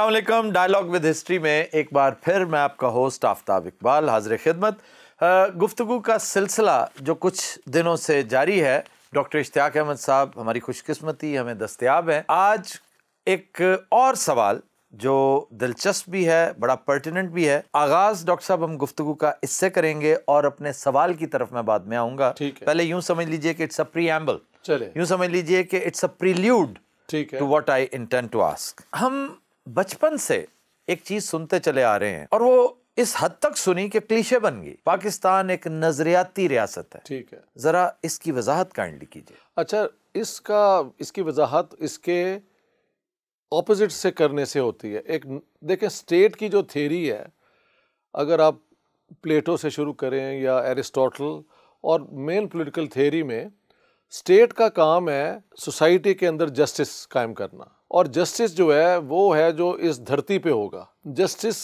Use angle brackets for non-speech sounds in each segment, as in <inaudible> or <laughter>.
Aslam dialogue with history में एक बार फिर मैं आपका होस्ट आफ्ताब इकबाल हाजिर खिदमत गुफ्तु का सिलसिला जो कुछ दिनों से जारी है डॉक्टर इश्तियाक अहमद साहब हमारी खुशकस्मती हमें दस्तियाब हैं आज एक और सवाल जो दिलचस्प भी है बड़ा पर्टिनेंट भी है आगाज डॉक्टर साहब हम गुफ्तु का इससे करेंगे और अपने सवाल की तरफ मैं बाद में आऊँगा पहले यूँ समझ लीजिए कि इट्स अ प्री एम्बल यूँ समझ लीजिए कि इट्स अ प्रील्यूड ठीक है to what I intend to ask हम बचपन से एक चीज सुनते चले आ रहे हैं और वो इस हद तक सुनी कि क्लीशे बन गई पाकिस्तान एक नजरियाती रियासत है ठीक है जरा इसकी वजाहत काइंडली कीजिए अच्छा इसका इसकी वजाहत इसके ऑपोजिट से करने से होती है एक देखें स्टेट की जो थेरी है अगर आप प्लेटो से शुरू करें या एरिस्टोटल और मेन पॉलिटिकल थेरी में स्टेट का काम है सोसाइटी के अंदर जस्टिस कायम करना और जस्टिस जो है वो है जो इस धरती पे होगा जस्टिस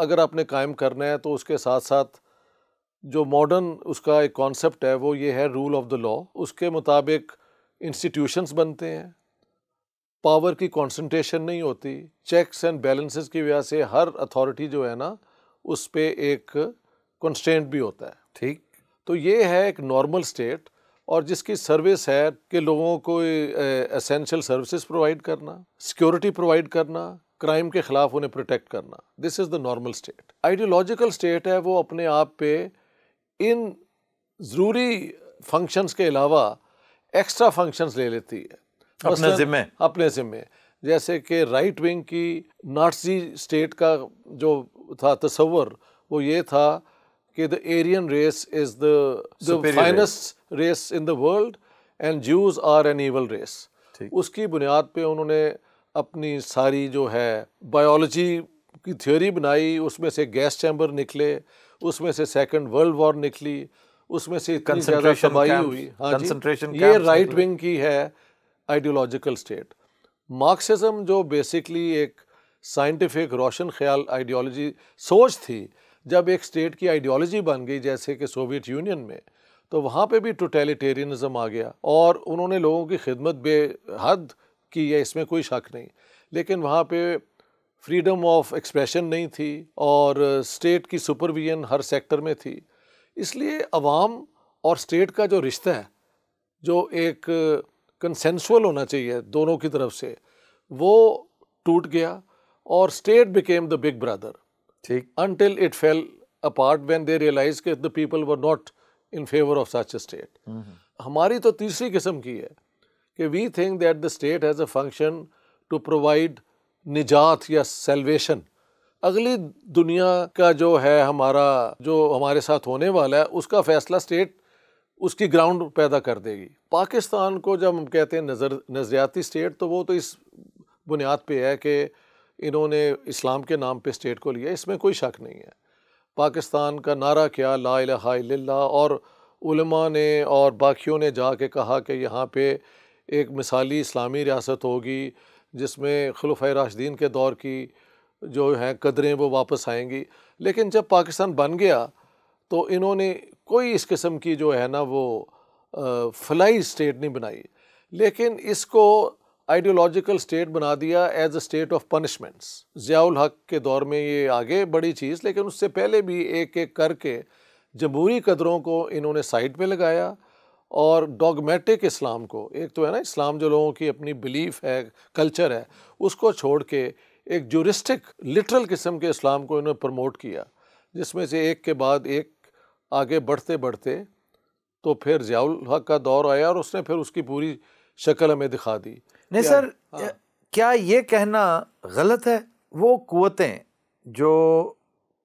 अगर आपने कायम करना है तो उसके साथ साथ जो मॉडर्न उसका एक कॉन्सेप्ट है वो ये है रूल ऑफ द लॉ उसके मुताबिक इंस्टीट्यूशंस बनते हैं पावर की कॉन्सनट्रेशन नहीं होती चेक्स एंड बैलेंसेस की वजह से हर अथॉरिटी जो है ना उस पर एक कंस्टेंट भी होता है ठीक तो ये है एक नॉर्मल स्टेट और जिसकी सर्विस है कि लोगों को एसेंशियल सर्विसेज प्रोवाइड करना सिक्योरिटी प्रोवाइड करना क्राइम के ख़िलाफ़ उन्हें प्रोटेक्ट करना this is the normal state ideological state है वो अपने आप पे इन ज़रूरी फंक्शंस के अलावा एक्स्ट्रा फंक्शंस ले लेती है अपने जिम्मे अपने जिम्मे जैसे कि राइट विंग की नाटसी स्टेट का जो था तस्वर वो ये था कि the Aryan race is the finest race in the world and Jews are an evil race उसकी बुनियाद पे उन्होंने अपनी सारी जो है बायोलॉजी की थ्योरी बनाई उसमें से गैस चैम्बर निकले उसमें से सेकंड वर्ल्ड वॉर निकली उसमें से तबाही हुई हाँ ये राइट विंग की है आइडियोलॉजिकल स्टेट मार्क्सिज्म जो बेसिकली एक साइंटिफिक रोशन ख्याल आइडियोलॉजी सोच थी जब एक स्टेट की आइडियोलॉजी बन गई जैसे कि सोवियत यूनियन में तो वहाँ पे भी टोटलिटेरियनिज़म आ गया और उन्होंने लोगों की खिदमत बेहद की है इसमें कोई शक नहीं लेकिन वहाँ पे फ्रीडम ऑफ एक्सप्रेशन नहीं थी और स्टेट की सुपरविजन हर सेक्टर में थी इसलिए अवाम और स्टेट का जो रिश्ता है जो एक कंसेंसुअल होना चाहिए दोनों की तरफ से वो टूट गया और state became the big brother ठीक until it fell apart when they realise के the people were not in favour of such state हमारी तो तीसरी किस्म की है कि we think that the state has a function to provide निजात या सेल्वेशन अगली दुनिया का जो है हमारा जो हमारे साथ होने वाला है उसका फैसला स्टेट उसकी ग्राउंड पैदा कर देगी पाकिस्तान को जब हम कहते हैं नज़र नज़रियाती स्टेट तो वो तो इस बुनियाद पे है कि इन्होंने इस्लाम के नाम पे स्टेट को लिया इसमें कोई शक नहीं है पाकिस्तान का नारा क्या ला इला और उलमा ने और बाकियों ने जा के कहा कि यहाँ पे एक मिसाली इस्लामी रियासत होगी जिसमें खलफ राशदीन के दौर की जो हैं कदरें वो वापस आएंगी लेकिन जब पाकिस्तान बन गया तो इन्होंने कोई इस किस्म की जो है ना वो फलाई स्टेट नहीं बनाई लेकिन इसको आइडियोलॉजिकल स्टेट बना दिया as a state of punishments Ziaul Haq के दौर में ये आगे बड़ी चीज़ लेकिन उससे पहले भी एक एक करके जमहूरी कदरों को इन्होंने साइड पे लगाया और डॉगमेटिक इस्लाम को एक तो है ना इस्लाम जो लोगों की अपनी बिलीफ है कल्चर है उसको छोड़ के एक जूरिस्टिक लिटरल किस्म के इस्लाम को इन्होंने प्रमोट किया जिसमें से एक के बाद एक आगे बढ़ते बढ़ते तो फिर ज़ियाउल हक का दौर आया और उसने फिर उसकी पूरी शक्ल हमें दिखा दी नहीं सर हाँ। क्या ये कहना गलत है वो कुतें जो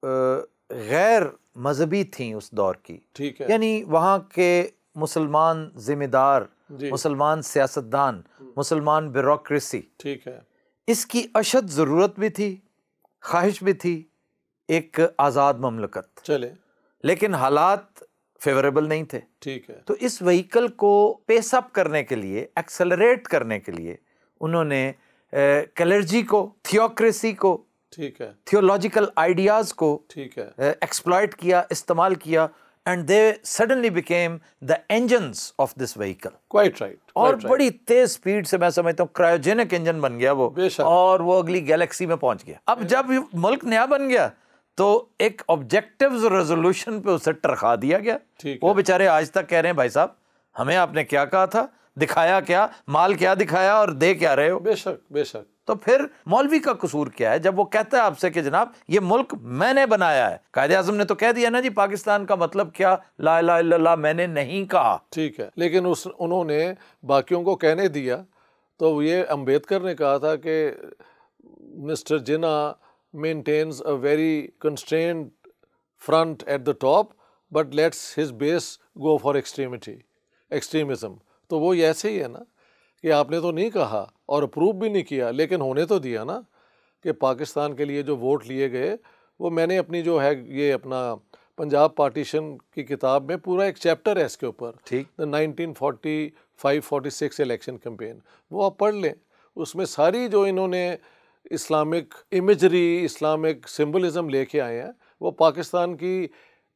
गैर मजहबी थीं उस दौर की ठीक है यानी वहाँ के मुसलमान जिम्मेदार मुसलमान सियासतदान हम्म। मुसलमान ब्यूरोसी ठीक है इसकी अशद ज़रूरत भी थी ख्वाहिश भी थी एक आज़ाद ममलकत चले लेकिन हालात फेवरेबल नहीं थे ठीक है तो इस व्हीकल को पेसअप करने के लिए एक्सेलरेट करने के लिए उन्होंने कलर्जी को थियोक्रेसी को ठीक है थियोलॉजिकल आइडियाज को ठीक है एक्सप्लॉयट किया इस्तेमाल किया and they suddenly became the engines of this vehicle quite right और right. बड़ी तेज स्पीड से मैं समझता हूँ क्रायोजेनिक इंजन बन गया वो और वो अगली गैलेक्सी में पहुंच गया अब जब मुल्क नया बन गया तो एक ऑब्जेक्टिव रेजोल्यूशन पे उसे टरखा दिया गया वो बेचारे आज तक कह रहे हैं भाई साहब हमें आपने क्या कहा था दिखाया क्या माल क्या दिखाया और दे क्या रहे हो बेशक बेशक तो फिर मौलवी का कसूर क्या है जब वो कहता है आपसे कि जनाब ये मुल्क मैंने बनाया है कायदे आजम ने तो कह दिया ना जी पाकिस्तान का मतलब क्या ला ला ला मैंने नहीं कहा ठीक है लेकिन उस उन्होंने बाकियों को कहने दिया तो ये अम्बेडकर ने कहा था कि mister Jinnah maintains a very constrained front at the top but lets his base go for extremity, extremism. तो वो ऐसे ही है ना कि आपने तो नहीं कहा और अप्रूव भी नहीं किया लेकिन होने तो दिया ना कि पाकिस्तान के लिए जो वोट लिए गए वो मैंने अपनी जो है ये अपना पंजाब पार्टीशन की किताब में पूरा एक चैप्टर है इसके ऊपर ठीक द 1945-46 इलेक्शन कैंपेन वो आप पढ़ लें उसमें सारी जो इन्होंने इस्लामिक इमेजरी इस्लामिक सिम्बलिज़म लेके आए हैं वो पाकिस्तान की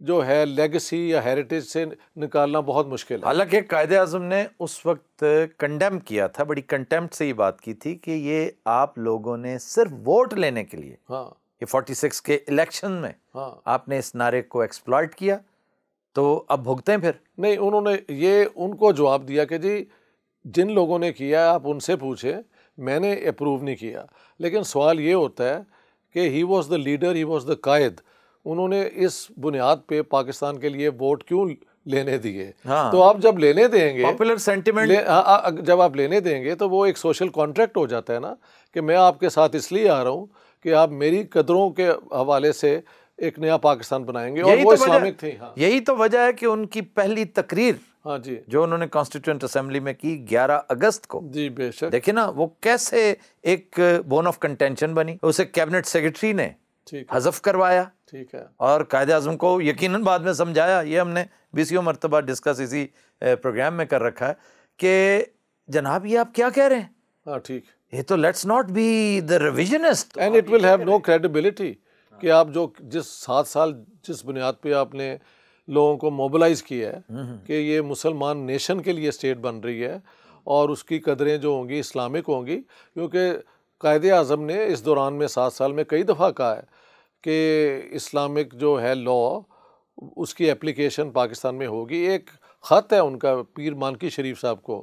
जो है लेगेसी या हेरिटेज से निकालना बहुत मुश्किल है हालांकि कायद अजम ने उस वक्त कंडेम किया था बड़ी कंटेम्प्ट से ये बात की थी कि ये आप लोगों ने सिर्फ वोट लेने के लिए हाँ ये 46 के इलेक्शन में हाँ आपने इस नारे को एक्सप्लॉयट किया तो अब भुगते हैं फिर नहीं उन्होंने ये उनको जवाब दिया कि जी जिन लोगों ने किया आप उनसे पूछें मैंने अप्रूव नहीं किया लेकिन सवाल ये होता है कि he was the leader he was the Quaid उन्होंने इस बुनियाद पे पाकिस्तान के लिए वोट क्यों लेने दिए हाँ। तो आप जब लेने देंगे पॉपुलर सेंटिमेंट ले, जब आप लेने देंगे तो वो एक सोशल कॉन्ट्रैक्ट हो जाता है ना कि मैं आपके साथ इसलिए आ रहा हूँ कि आप मेरी कदरों के हवाले से एक नया पाकिस्तान बनाएंगे और वो तो इस्लामिक थे हाँ। यही तो वजह है कि उनकी पहली तकरीर हाँ जी जो उन्होंने कॉन्स्टिट्यूंट असेंबली में की 11 अगस्त को जी बेशक देखिए ना वो कैसे एक बोन ऑफ कंटेंशन बनी उसे कैबिनेट सेक्रेटरी ने हजफ करवाया ठीक है और कायदे आजम को यकीन बाद में समझाया ये हमने बीसियों मरतबा डिस्कस इसी प्रोग्राम में कर रखा है कि जनाब ये आप क्या कह रहे हैं हाँ ठीक ये तो let's not be the revisionist and it will have no credibility कि आप जो जिस सात साल जिस बुनियाद पे आपने लोगों को मोबलाइज किया है हम्म, हम्म। कि ये मुसलमान नेशन के लिए स्टेट बन रही है और उसकी कदरें जो होंगी इस्लामिक होंगी क्योंकि कायद अज़म ने इस दौरान में सात साल में कई दफ़ा कहा है कि इस्लामिक जो है लॉ उसकी एप्लीकेशन पाकिस्तान में होगी एक ख़त है उनका पीर मानकी शरीफ साहब को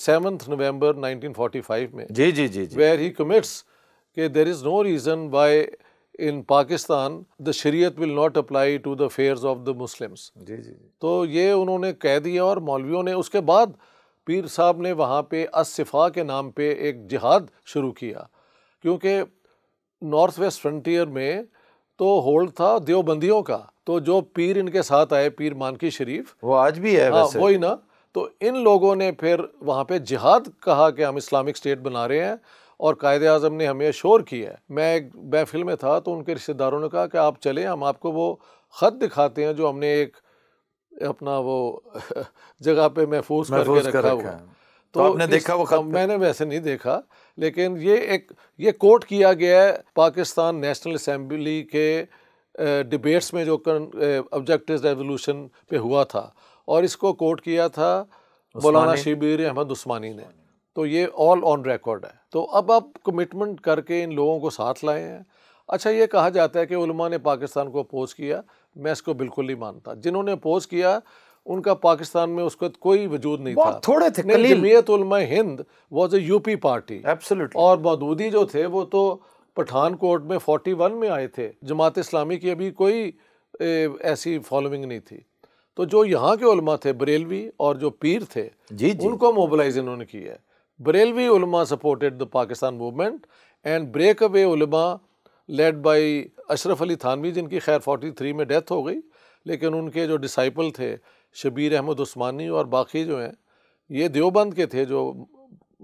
सेवन्थ नवंबर 1945 में जी जी जी, जी. वेयर ही कमिट्स के there is no reason why in Pakistan the Shariat will not apply to the affairs of the Muslims जी जी तो ये उन्होंने कह दिया और मौलवियों ने उसके बाद पीर साहब ने वहाँ पे असफ़ा के नाम पे एक जिहाद शुरू किया क्योंकि नॉर्थ वेस्ट फ्रंटियर में तो होल्ड था देवबंदियों का तो जो पीर इनके साथ आए पीर मानकी शरीफ वो आज भी है हाँ, वैसे। वही ना तो इन लोगों ने फिर वहाँ पे जिहाद कहा कि हम इस्लामिक स्टेट बना रहे हैं और कायद अजम ने हमें शोर किया है मैं एक महफिल में था तो उनके रिश्तेदारों ने कहा कि आप चलें हम आपको वो ख़त दिखाते हैं जो हमने एक अपना वो <laughs> जगह पे महफूज करके रखा, रखा हुआ तो, तो आपने देखा वो खत मैंने वैसे नहीं देखा लेकिन ये एक ये कोट किया गया है पाकिस्तान नेशनल असम्बली के डिबेट्स में जो ऑब्जेक्टिव रेवोल्यूशन पे हुआ था और इसको कोट किया था मौलाना शिबीर अहमद उस्मानी ने तो ये ऑल ऑन रिकॉर्ड है तो अब आप कमिटमेंट करके इन लोगों को साथ लाए हैं अच्छा ये कहा जाता है कि उलमा ने पाकिस्तान को अपोज किया मैं इसको बिल्कुल नहीं मानता जिन्होंने अपोज किया उनका पाकिस्तान में उसका कोई वजूद नहीं था थोड़े थे Jamiat Ulama Hind was a UP party absolutely और मदूदी जो थे वो तो पठानकोट में वन में आए थे जमात इस्लामी की अभी कोई ए, ऐसी फॉलोइंग नहीं थी तो जो यहाँ के उलमा थे बरेलवी और जो पीर थे जी जी। उनको मोबलाइज इन्होंने किया है Barelvi ulama supported the Pakistan movement and breakaway ulama led by Ashraf Ali Thanvi जिनकी खैर 43 में डेथ हो गई लेकिन उनके जो डिसाइपल थे शबीर अहमद उस्मानी और बाकी जो हैं ये देवबंद के थे जो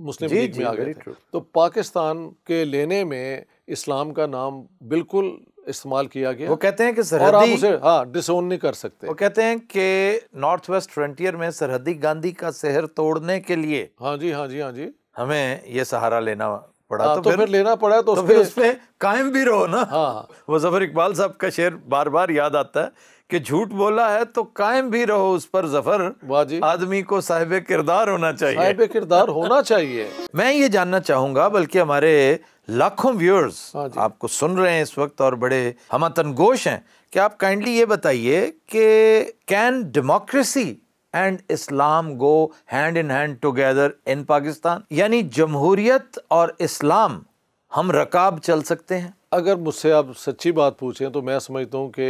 मुस्लिम लीग में आ गए थे तो पाकिस्तान के लेने में इस्लाम का नाम बिल्कुल इस्तेमाल किया गया वो कहते हैं कि सरहदी और आप उसे हाँ डिसोन नहीं कर सकते वो कहते हैं कि नॉर्थ वेस्ट फ्रंटियर में सरहदी गांधी का शहर तोड़ने के लिए हाँ जी हाँ जी हाँ जी हमें ये सहारा लेना पड़ा हाँ, तो, तो फिर, फिर लेना पड़ा तो, तो फिर उसमें कायम भी रहो ना हाँ वो जफर इकबाल साहब का शेर बार बार याद आता है कि झूठ बोला है तो कायम भी रहो उस पर जफर वाजी आदमी को साहिब किरदार होना चाहिए साहिब किरदार होना चाहिए <laughs> मैं ये जानना चाहूंगा बल्कि हमारे लाखों व्यूअर्स हाँ आपको सुन रहे हैं इस वक्त और बड़े हमतन गोश हैं कि आप काइंडली ये बताइए कि can democracy and Islam go hand in hand together in Pakistan यानी जमहूरियत और इस्लाम हम रकाब चल सकते हैं अगर मुझसे आप सच्ची बात पूछें तो मैं समझता हूँ कि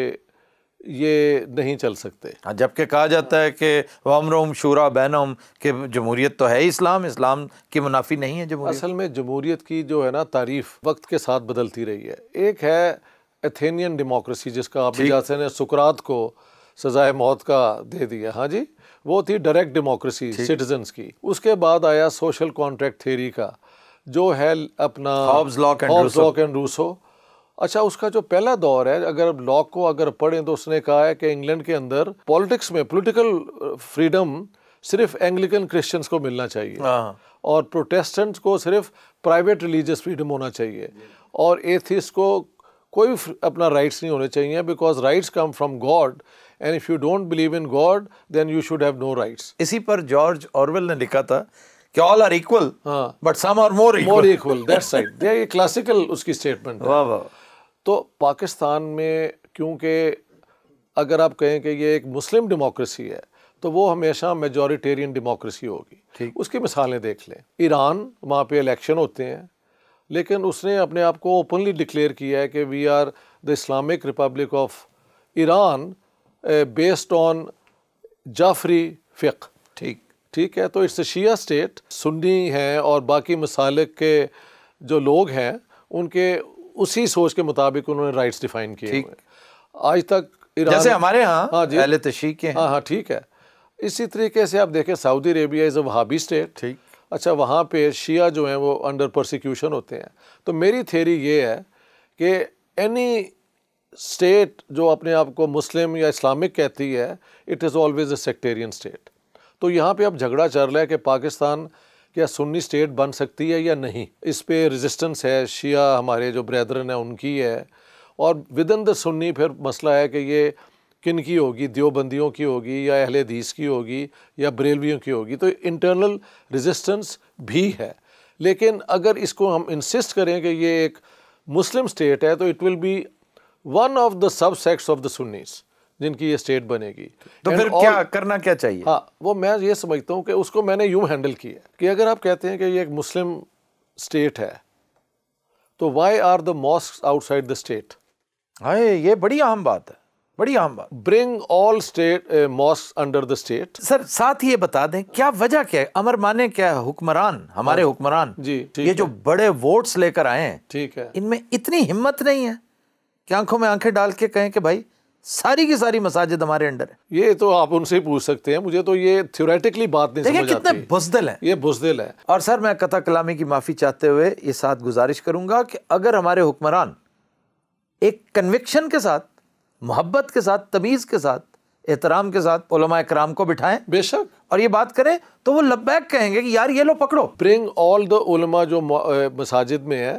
ये नहीं चल सकते हाँ, जबकि कहा जाता है कि वमरम शूरा बैनम के जमहूरीत तो है इस्लाम इस्लाम की मुनाफी नहीं है जमहूरियत असल में जमहूरीत की जो है ना तारीफ वक्त के साथ बदलती रही है एक है एथेनियन डेमोक्रेसी जिसका आप जैसे ने सुकरात को सजाए मौत का दे दिया हाँ जी वो थी डायरेक्ट डेमोक्रेसी सिटीजन्स की उसके बाद आया सोशल कॉन्ट्रैक्ट थेरी का जो है अपना हॉब्स लॉक एंड रूसो अच्छा उसका जो पहला दौर है अगर अब को अगर पढ़ें तो उसने कहा है कि इंग्लैंड के अंदर पॉलिटिक्स में पॉलिटिकल फ्रीडम सिर्फ एंग्लिकन क्रिश्चियंस को मिलना चाहिए हाँ। और प्रोटेस्टेंट्स को सिर्फ प्राइवेट रिलीजियस फ्रीडम होना चाहिए और एथिस को कोई अपना राइट्स नहीं होने चाहिए because rights come from God and if you don't believe in God then you should have no rights इसी पर जॉर्ज ऑरवेल ने लिखा था कि ऑल आर इक्वल हाँ। But some are more more equal that's right <laughs> ये classical उसकी statement वाह वाह तो पाकिस्तान में क्योंकि अगर आप कहें कि ये एक मुस्लिम डेमोक्रेसी है तो वो हमेशा मेजॉरिटेरियन डेमोक्रेसी होगी ठीक उसकी मिसालें देख लें ईरान वहाँ पे इलेक्शन होते हैं लेकिन उसने अपने आप को ओपनली डिक्लेयर किया है कि we are the Islamic republic of Iran based on Jafari फ़िक ठीक ठीक है तो इट्स शिया स्टेट सुन्नी हैं और बाकी मसालिक के जो लोग हैं उनके उसी सोच के मुताबिक उन्होंने राइट्स डिफाइन किए आज तक ईरान जैसे हमारे यहाँ हाँ जी अहले तशीक के हाँ हाँ ठीक है इसी तरीके से आप देखें Saudi Arabia is a Wahhabi state ठीक अच्छा वहाँ पे शिया जो हैं वो अंडर प्रोसिक्यूशन होते हैं तो मेरी थेरी ये है कि एनी स्टेट जो अपने आप को मुस्लिम या इस्लामिक कहती है it is always a sectarian state तो यहाँ पे अब झगड़ा चल रहा है कि पाकिस्तान क्या सुन्नी स्टेट बन सकती है या नहीं इस पे रेजिस्टेंस है शिया हमारे जो ब्रदरन है उनकी है और विद इन द सुन्नी फिर मसला है कि ये किन की होगी देवबंदियों की होगी या अहल हदीस की होगी या बरेलवियों की होगी तो इंटरनल रेजिस्टेंस भी है लेकिन अगर इसको हम इंसिस्ट करें कि ये एक मुस्लिम स्टेट है तो it will be one of the sub sects of the Sunnis जिनकी ये स्टेट बनेगी तो And फिर all, क्या करना क्या चाहिए हाँ वो मैं ये समझता हूँ कि उसको मैंने यूँ हैंडल किया है कि अगर आप कहते हैं कि ये एक मुस्लिम स्टेट है तो why are the mosque outside the state हाँ ये बड़ी अहम बात है बड़ी अहम बात bring all state mosque under the state sir साथ ही ये बता दें क्या वजह क्या है अमर माने क्या है हुक्मरान हमारे हाँ। हुक्मरान जी ये जो बड़े वोट्स लेकर आए हैं ठीक है इनमें इतनी हिम्मत नहीं है कि आंखों में आंखें डाल के कहें कि भाई सारी की सारी मसाजिद हमारे अंडर है ये तो आप उनसे ही पूछ सकते हैं मुझे तो ये थ्योरेटिकली बात नहीं समझ कितने बुजदिल है ये बुजदिल है और सर मैं कथा कलामी की माफ़ी चाहते हुए ये साथ गुजारिश करूंगा कि अगर हमारे हुक्मरान एक कन्विक्शन के साथ मोहब्बत के साथ तमीज़ के साथ एहतराम के साथ कराम को बिठाएं बेशक और ये बात करें तो वो लब्बैक कहेंगे कि यार ये लो पकड़ो ब्रिंग ऑल द जो मसाजिद में है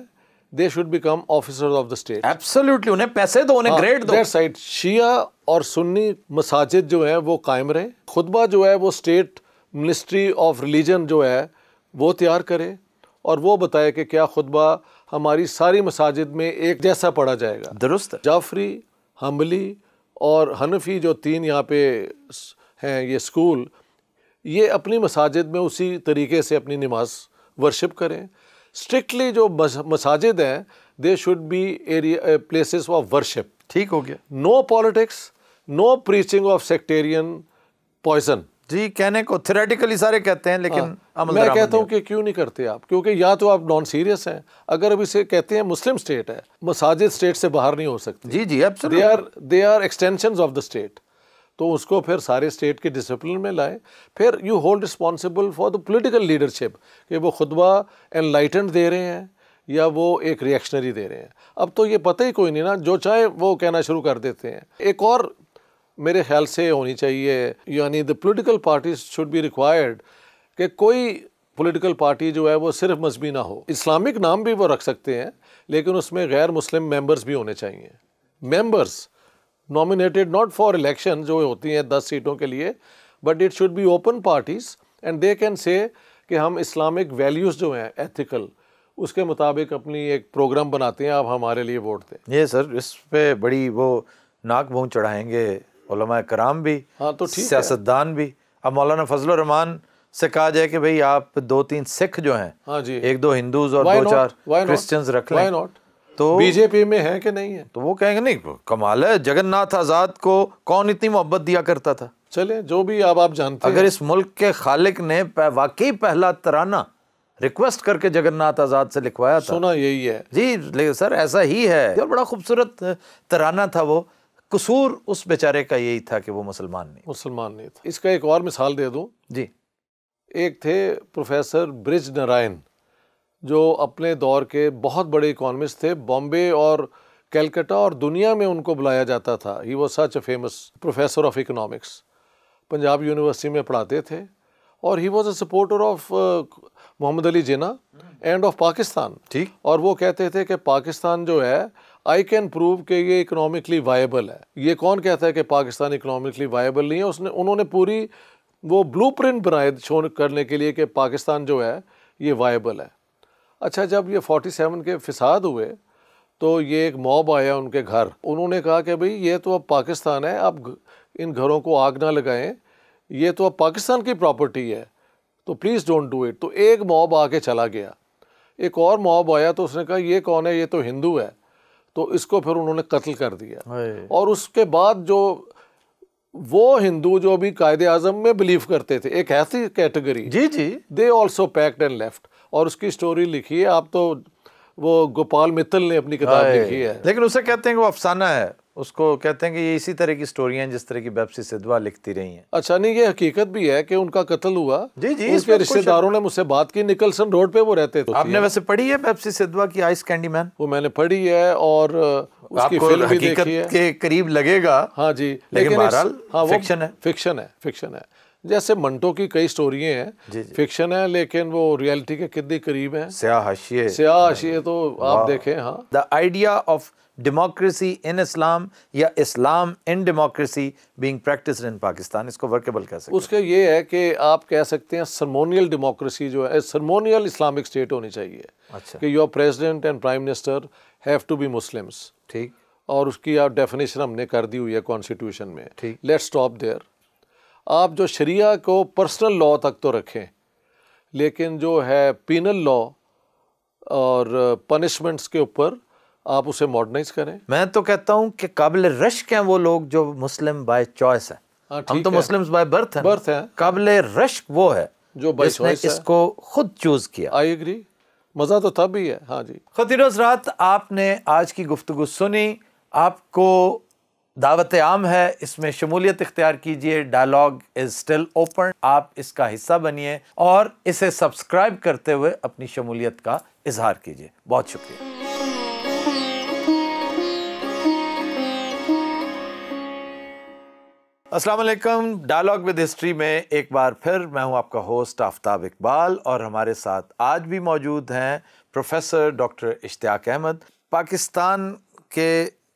they should become officer of the state absolutely उन्हें पैसे दो उन्हें ग्रेड हाँ, दो साइड शिया और सुन्नी मसाजिद जो है वो कायम रहे खुतबा जो है वो स्टेट मिनिस्ट्री ऑफ रिलीजन जो है वो तैयार करे और वो बताए कि क्या खुतबा हमारी सारी मसाजिद में एक जैसा पढ़ा जाएगा दुरुस्त जाफरी हमली और हनफी जो तीन यहाँ पे हैं ये स्कूल ये अपनी मसाजिद में उसी तरीके से अपनी नमाज वर्शिप करें स्ट्रिक्टली जो मसाजिद हैं they should be area places of worship ठीक हो गया no politics no preaching of sectarian poison जी कहने को थेरेटिकली सारे कहते हैं लेकिन आ, हाँ, मैं कहता हूँ कि क्यों नहीं करते आप क्योंकि या तो आप नॉन सीरियस हैं अगर अब इसे कहते हैं मुस्लिम स्टेट है मसाजिद स्टेट से बाहर नहीं हो सकती जी जी they are they are extension of the state तो उसको फिर सारे स्टेट के डिसिप्लिन में लाए फिर you hold responsible for the political leadership कि वो खुदबा एनलाइटन दे रहे हैं या वो एक रिएक्शनरी दे रहे हैं अब तो ये पता ही कोई नहीं ना जो चाहे वो कहना शुरू कर देते हैं एक और मेरे ख्याल से होनी चाहिए यानी the political parties should be required कि कोई पोलिटिकल पार्टी जो है वो सिर्फ मजहबी ना हो इस्लामिक नाम भी वो रख सकते हैं लेकिन उसमें गैर मुस्लिम मेम्बर्स भी होने चाहिए members nominated not for election जो होती हैं दस सीटों के लिए but it should be open parties and they can say कि हम इस्लामिक वैल्यूज़ जो हैं एथिकल उसके मुताबिक अपनी एक प्रोग्राम बनाते हैं आप हमारे लिए वोट दें ये सर इस पर बड़ी वो नाक भूँ चढ़ाएंगे कराम भी हाँ तो ठीक सियासतदान भी अब मौलाना फजल रहमान से कहा जाए कि भाई आप दो तीन सिख जो हैं हाँ जी एक दो हिंदूज और दो चार क्रिश्चियंस रख लें तो बीजेपी में है कि नहीं है तो वो कहेंगे नहीं कमाल है जगन्नाथ आजाद को कौन इतनी मोहब्बत दिया करता था चले जो भी आप आप जानते अगर इस मुल्क के खालिक ने वाकई पहला तराना रिक्वेस्ट करके जगन्नाथ आजाद से लिखवाया था सुना यही है जी लेकिन सर ऐसा ही है और बड़ा खूबसूरत तराना था वो कसूर उस बेचारे का यही था कि वो मुसलमान नहीं मुसलमान नहीं था इसका एक और मिसाल दे दूँ जी एक थे प्रोफेसर ब्रिज नारायण जो अपने दौर के बहुत बड़े इकोनॉमिस्ट थे बॉम्बे और कैलकटा और दुनिया में उनको बुलाया जाता था he was such a famous professor of economics Punjab university में पढ़ाते थे और he was a supporter of Mohammad Ali Jinnah and of Pakistan ठीक और वो कहते थे कि पाकिस्तान जो है आई कैन प्रूव कि ये इकोनॉमिकली वायबल है ये कौन कहता है कि पाकिस्तान इकोनॉमिकली वायबल नहीं है उसने उन्होंने पूरी वो ब्लूप्रिंट बनाए शो करने के लिए कि पाकिस्तान जो है ये वायबल है अच्छा जब ये 47 के फिसाद हुए तो ये एक मॉब आया उनके घर उन्होंने कहा कि भाई ये तो अब पाकिस्तान है अब इन घरों को आग ना लगाएं ये तो अब पाकिस्तान की प्रॉपर्टी है तो प्लीज़ डोंट डू इट तो एक मॉब आके चला गया एक और मॉब आया तो उसने कहा ये कौन है ये तो हिंदू है तो इसको फिर उन्होंने कत्ल कर दिया और उसके बाद जो वो हिंदू जो अभी कायदे अजम में बिलीव करते थे एक ऐसी कैटेगरी जी जी they also packed and left और उसकी स्टोरी लिखी है आप तो वो गोपाल मित्तल ने अपनी किताब लिखी है लेकिन उसे कहते हैं कि वो अफसाना है उसको कहते हैं कि ये इसी तरह की स्टोरियां जिस तरह की बेबसी सिद्धवा लिखती रही हैं अच्छा नहीं ये हकीकत भी है कि उनका कत्ल हुआ जी जी उसके तो रिश्तेदारों ने मुझसे बात की निकलसन रोड पे वो रहते थे तो आपने वैसे पढ़ी है बेबसी सिद्धवा की आइस कैंडी मैन वो मैंने पढ़ी है और उसकी फिल्म भी देखी है के करीब लगेगा हाँ जी लेकिन बहरहाल हाँ फिक्शन है फिक्शन है फिक्शन है जैसे मंटो की कई स्टोरी हैं फिक्शन है लेकिन वो रियलिटी के कितने करीब है स्याहाशिये तो आप देखें हाँ the idea of democracy in Islam या Islam in democracy being practice in Pakistan इसको वर्केबल कैसे उसके ये है कि आप कह सकते हैं सरमोनियल डेमोक्रेसी जो है सरमोनियल इस्लामिक स्टेट होनी चाहिए अच्छा कि your president and prime minister have to be Muslims ठीक और उसकी आप डेफिनेशन हमने कर दी हुई है कॉन्स्टिट्यूशन में ठीक लेट्स स्टॉप देयर आप जो शरिया को पर्सनल लॉ तक तो रखें लेकिन जो है पीनल लॉ और पनिशमेंट्स के ऊपर आप उसे मॉडर्नाइज करें मैं तो कहता हूँ कि काबिल रश्क हैं वो लोग जो मुस्लिम बाय हाँ, चॉइस तो है आ, हम तो मुस्लिम बाय बर्थ हैं बर्थ है काबिल रश्क वो है जो जिसने इसको खुद चूज किया आई एग्री मज़ा तो तब ही है हाँ जी खतिर रात आपने आज की गुफ्तु सुनी आपको दावत आम है इसमें शमूलियत इख्तियार कीजिए डायलॉग इज़ स्टिल ओपन आप इसका हिस्सा बनिए और इसे सब्सक्राइब करते हुए अपनी शमूलियत का इजहार कीजिए बहुत शुक्रिया वालेकुम डायलॉग विद हिस्ट्री में एक बार फिर मैं हूं आपका होस्ट आफ्ताब इकबाल और हमारे साथ आज भी मौजूद हैं प्रोफेसर डॉक्टर इश्तियाक अहमद पाकिस्तान के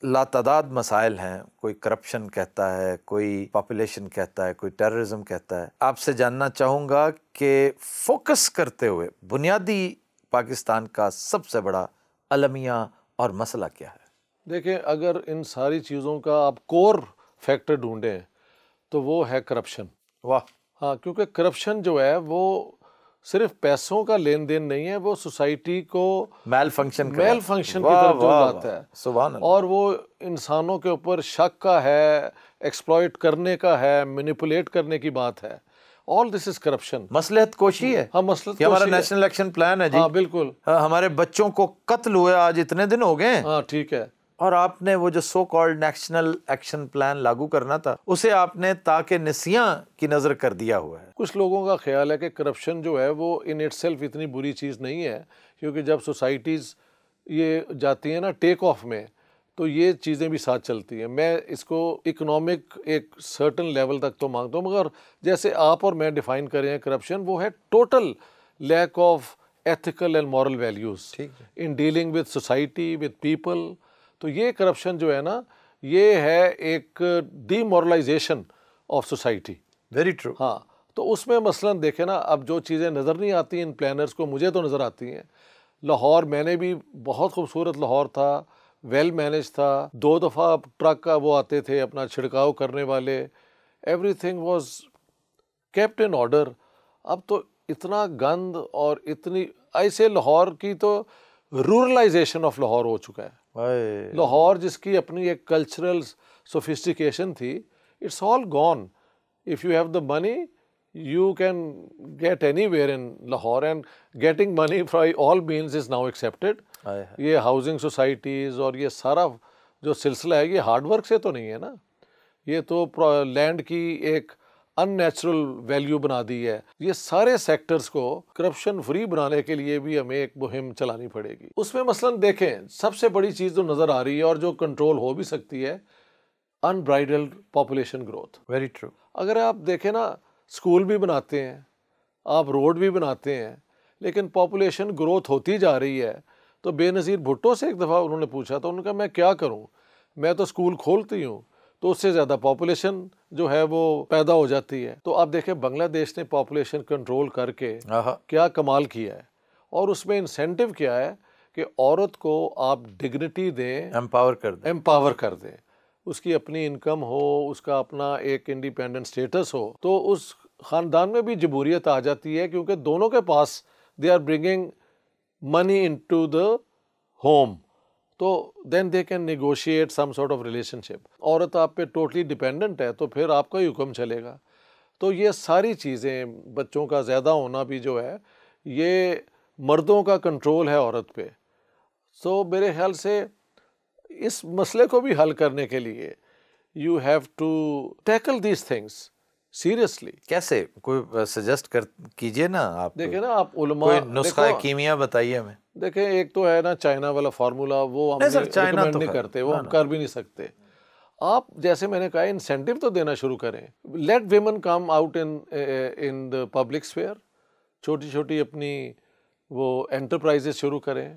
लातदाद मसाइल हैं कोई करप्शन कहता है कोई पॉपुलेशन कहता है कोई टेररिज्म कहता है आपसे जानना चाहूँगा कि फोकस करते हुए बुनियादी पाकिस्तान का सबसे बड़ा अलमिया और मसला क्या है देखें अगर इन सारी चीज़ों का आप कोर फैक्टर ढूंढें तो वो है करप्शन वाह हाँ क्योंकि करप्शन जो है वो सिर्फ पैसों का लेन देन नहीं है वो सोसाइटी को मेल फंक्शन मेल फंक्शन की तरफ जो जाता है सुबह और वो इंसानों के ऊपर शक का है एक्सप्लॉयट करने का है मैनिपुलेट करने की बात है ऑल दिस इज करप्शन मसलहत कोशी है हाँ मसलहत हमारा नेशनल इलेक्शन प्लान है जी हाँ बिल्कुल हाँ, हमारे बच्चों को कत्ल हुए आज इतने दिन हो गए हाँ ठीक है और आपने वो जो so called national action plan लागू करना था उसे आपने ताकि नसिया की नज़र कर दिया हुआ है कुछ लोगों का ख्याल है कि करप्शन जो है वो इन इट इतनी बुरी चीज़ नहीं है क्योंकि जब सोसाइटीज़ ये जाती हैं ना टेक ऑफ में तो ये चीज़ें भी साथ चलती हैं मैं इसको इकोनॉमिक एक सर्टन लेवल तक तो मांगता हूँ मगर जैसे आप और मैं डिफ़ाइन करें हैं करप्शन वो है total lack of ethical and moral values in dealing with society with people तो ये करप्शन जो है ना ये है एक demoralisation of society very true हाँ तो उसमें मसलन देखे ना अब जो चीज़ें नज़र नहीं आती इन प्लानर्स को मुझे तो नज़र आती हैं लाहौर मैंने भी बहुत खूबसूरत लाहौर था वेल मैनेज था दो दफ़ा ट्रक का वो आते थे अपना छिड़काव करने वाले everything was kept order अब तो इतना गंद और इतनी ऐसे लाहौर की तो रूरलाइजेशन ऑफ लाहौर हो चुका है लाहौर जिसकी अपनी एक कल्चरल सोफिस्टिकेशन थी it's all gone if you have the money can get anywhere in Lahore and getting money by all means is now accepted ये हाउसिंग सोसाइटीज और ये सारा जो सिलसिला है ये हार्डवर्क से तो नहीं है ना ये तो लैंड की एक अननेचुरल वैल्यू बना दी है ये सारे सेक्टर्स को करप्शन फ्री बनाने के लिए भी हमें एक मुहिम चलानी पड़ेगी उसमें मसलन देखें सबसे बड़ी चीज़ जो नज़र आ रही है और जो कंट्रोल हो भी सकती है unbridled population growth very true अगर आप देखें ना स्कूल भी बनाते हैं आप रोड भी बनाते हैं लेकिन पॉपुलेशन ग्रोथ होती जा रही है तो बेनज़ीर भुट्टो से एक दफ़ा उन्होंने पूछा तो उनका मैं क्या करूँ मैं तो स्कूल खोलती हूँ तो उससे ज़्यादा पॉपुलेशन जो है वो पैदा हो जाती है तो आप देखें बांग्लादेश ने पॉपुलेशन कंट्रोल करके क्या कमाल किया है और उसमें इंसेंटिव क्या है कि औरत को आप डिग्निटी दें एम्पावर कर दें एम्पावर कर दें उसकी अपनी इनकम हो उसका अपना एक इंडिपेंडेंट स्टेटस हो तो उस ख़ानदान में भी जमहूरियत आ जाती है क्योंकि दोनों के पास they are bringing money in to the home तो then they can negotiate some sort of relationship औरत आप पे टोटली डिपेंडेंट है तो फिर आपका ही हुक्म चलेगा तो ये सारी चीज़ें बच्चों का ज़्यादा होना भी जो है ये मर्दों का कंट्रोल है औरत पे सो so, मेरे ख्याल से इस मसले को भी हल करने के लिए you have to tackle these things seriously कैसे कोई सजेस्ट कर कीजिए ना आप देखिए ना आप उलमा नुस्खा कीमिया बताइए हमें देखें एक तो है ना चाइना वाला फार्मूला वो हम नहीं, चाइना तो नहीं करते वो हम कर भी नहीं सकते आप जैसे मैंने कहा इंसेंटिव तो देना शुरू करें let women come out in in the public sphere छोटी छोटी अपनी वो एंटरप्राइजेस शुरू करें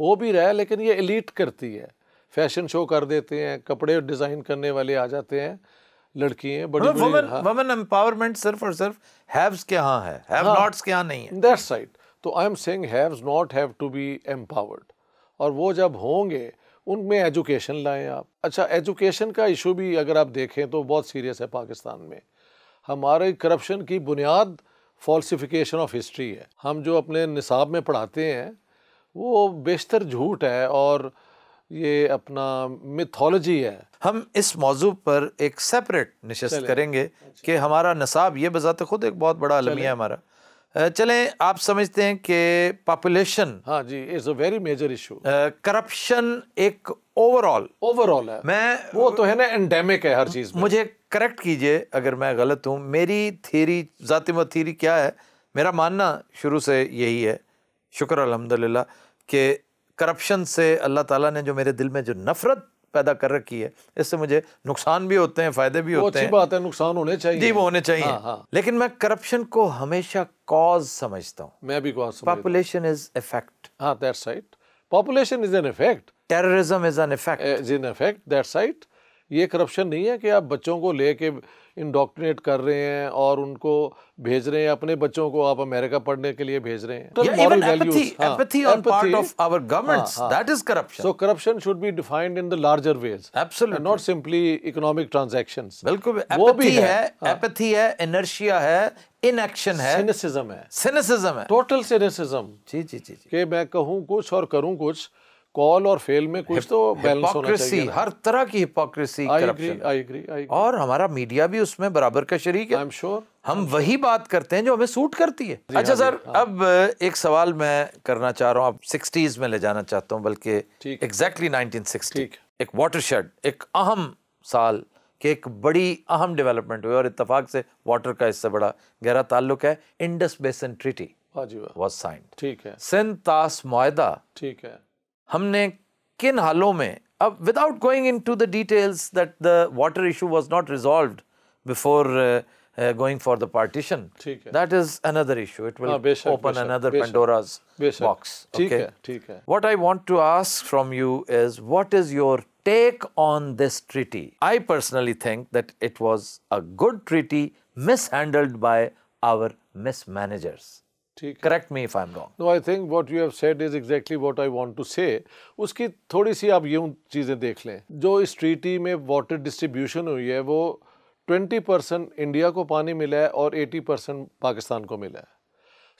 हो भी रहा है लेकिन ये एलीट करती है फैशन शो कर देते हैं कपड़े डिज़ाइन करने वाले आ जाते हैं लड़की हैं बड़ी वुमेन वुमेन एम्पावरमेंट सिर्फ और सिर्फ हैव्स के यहाँ है हैव हाँ। नॉट्स के यहाँ नहीं है दैट्स राइट तो I am saying haves not have to be empowered और वो जब होंगे उनमें एजुकेशन लाएं आप अच्छा एजुकेशन का इशू भी अगर आप देखें तो बहुत सीरियस है पाकिस्तान में हमारे करप्शन की बुनियाद फॉल्सिफिकेशन ऑफ हिस्ट्री है हम जो अपने निसाब में पढ़ाते हैं वो बेशतर झूठ है और ये अपना मिथोलॉजी है हम इस मौजू पर एक सेपरेट नशस्त करेंगे अच्छा। कि हमारा नसाब ये बजाते खुद एक बहुत बड़ा अलमिया है हमारा चलें आप समझते हैं कि पॉपुलेशन हाँ जी is a very major issue corruption एक ओवरऑल ओवरऑल है मैं वो तो है ना एंडेमिक है हर चीज़ मुझे करेक्ट कीजिए अगर मैं गलत हूँ मेरी थेरी ज़ातिम थीरी क्या है मेरा मानना शुरू से यही है शुक्र अलहमदिल्ला कि करप्शन से अल्लाह ताला ने जो मेरे दिल में जो नफरत पैदा कर रखी है इससे मुझे नुकसान भी होते हैं फायदे भी होते हैं बात है नुकसान होने चाहिए जी वो होने चाहिए हाँ, हाँ। लेकिन मैं करप्शन को हमेशा कॉज समझता हूँ मैं भी कॉज पॉपुलेशन इज इफेक्ट हाँ right population is an effect terrorism is an effect is in effect that side ये करप्शन नहीं है कि आप बच्चों को लेके इंडोक्ट्रिनेट कर रहे हैं और उनको भेज रहे हैं अपने बच्चों को आप अमेरिका पढ़ने के लिए भेज रहे हैं should be defined in the larger ways absolutely not simply economic बिल्कुल वो भी है एपथी है इनर्शिया हाँ। है इनएक्शन है सिनेसिज्म है सिनेसिज्म है टोटल सिनेसिज्म जी जी जी मैं कहूँ कुछ और करूँ कुछ कॉल और फेल में कुछ तो बैलेंस होना चाहिए हर तरह की हिपोक्रेसी और हमारा मीडिया भी उसमें बराबर का शरीक है आई एम श्योर हम वही बात करते हैं जो हमें सूट करती है अच्छा हाँ, सर हाँ। अब एक सवाल मैं करना चाह रहा हूँ आप सिक्सटीज में ले जाना चाहता हूँ बल्कि एग्जैक्टली नाइनटीन सिक्सटी एक वाटरशेड एक अहम साल के एक बड़ी अहम डेवलपमेंट हुई और इतफाक से वाटर का इससे बड़ा गहरा ताल्लुक है इंडस बेसन ट्रिटी वाज साइंड ठीक है सिंध तास मुहिदा ठीक है हमने किन हालों में अब without going in to the details that the water issue was not resolve before going for the partition that is another issue it will open another Pandora's box ठीक है ठीक है what I want to ask from you is what is your take on this treaty. I personally think that it was a good treaty mishandled by our mismanagers. Correct me if I am wrong no I think what you have said is exactly what I want to say उसकी थोड़ी सी आप यूं चीज़ें देख लें जो इस treaty में वाटर डिस्ट्रीब्यूशन हुई है वो ट्वेंटी परसेंट इंडिया को पानी मिला है और एटी परसेंट पाकिस्तान को मिला है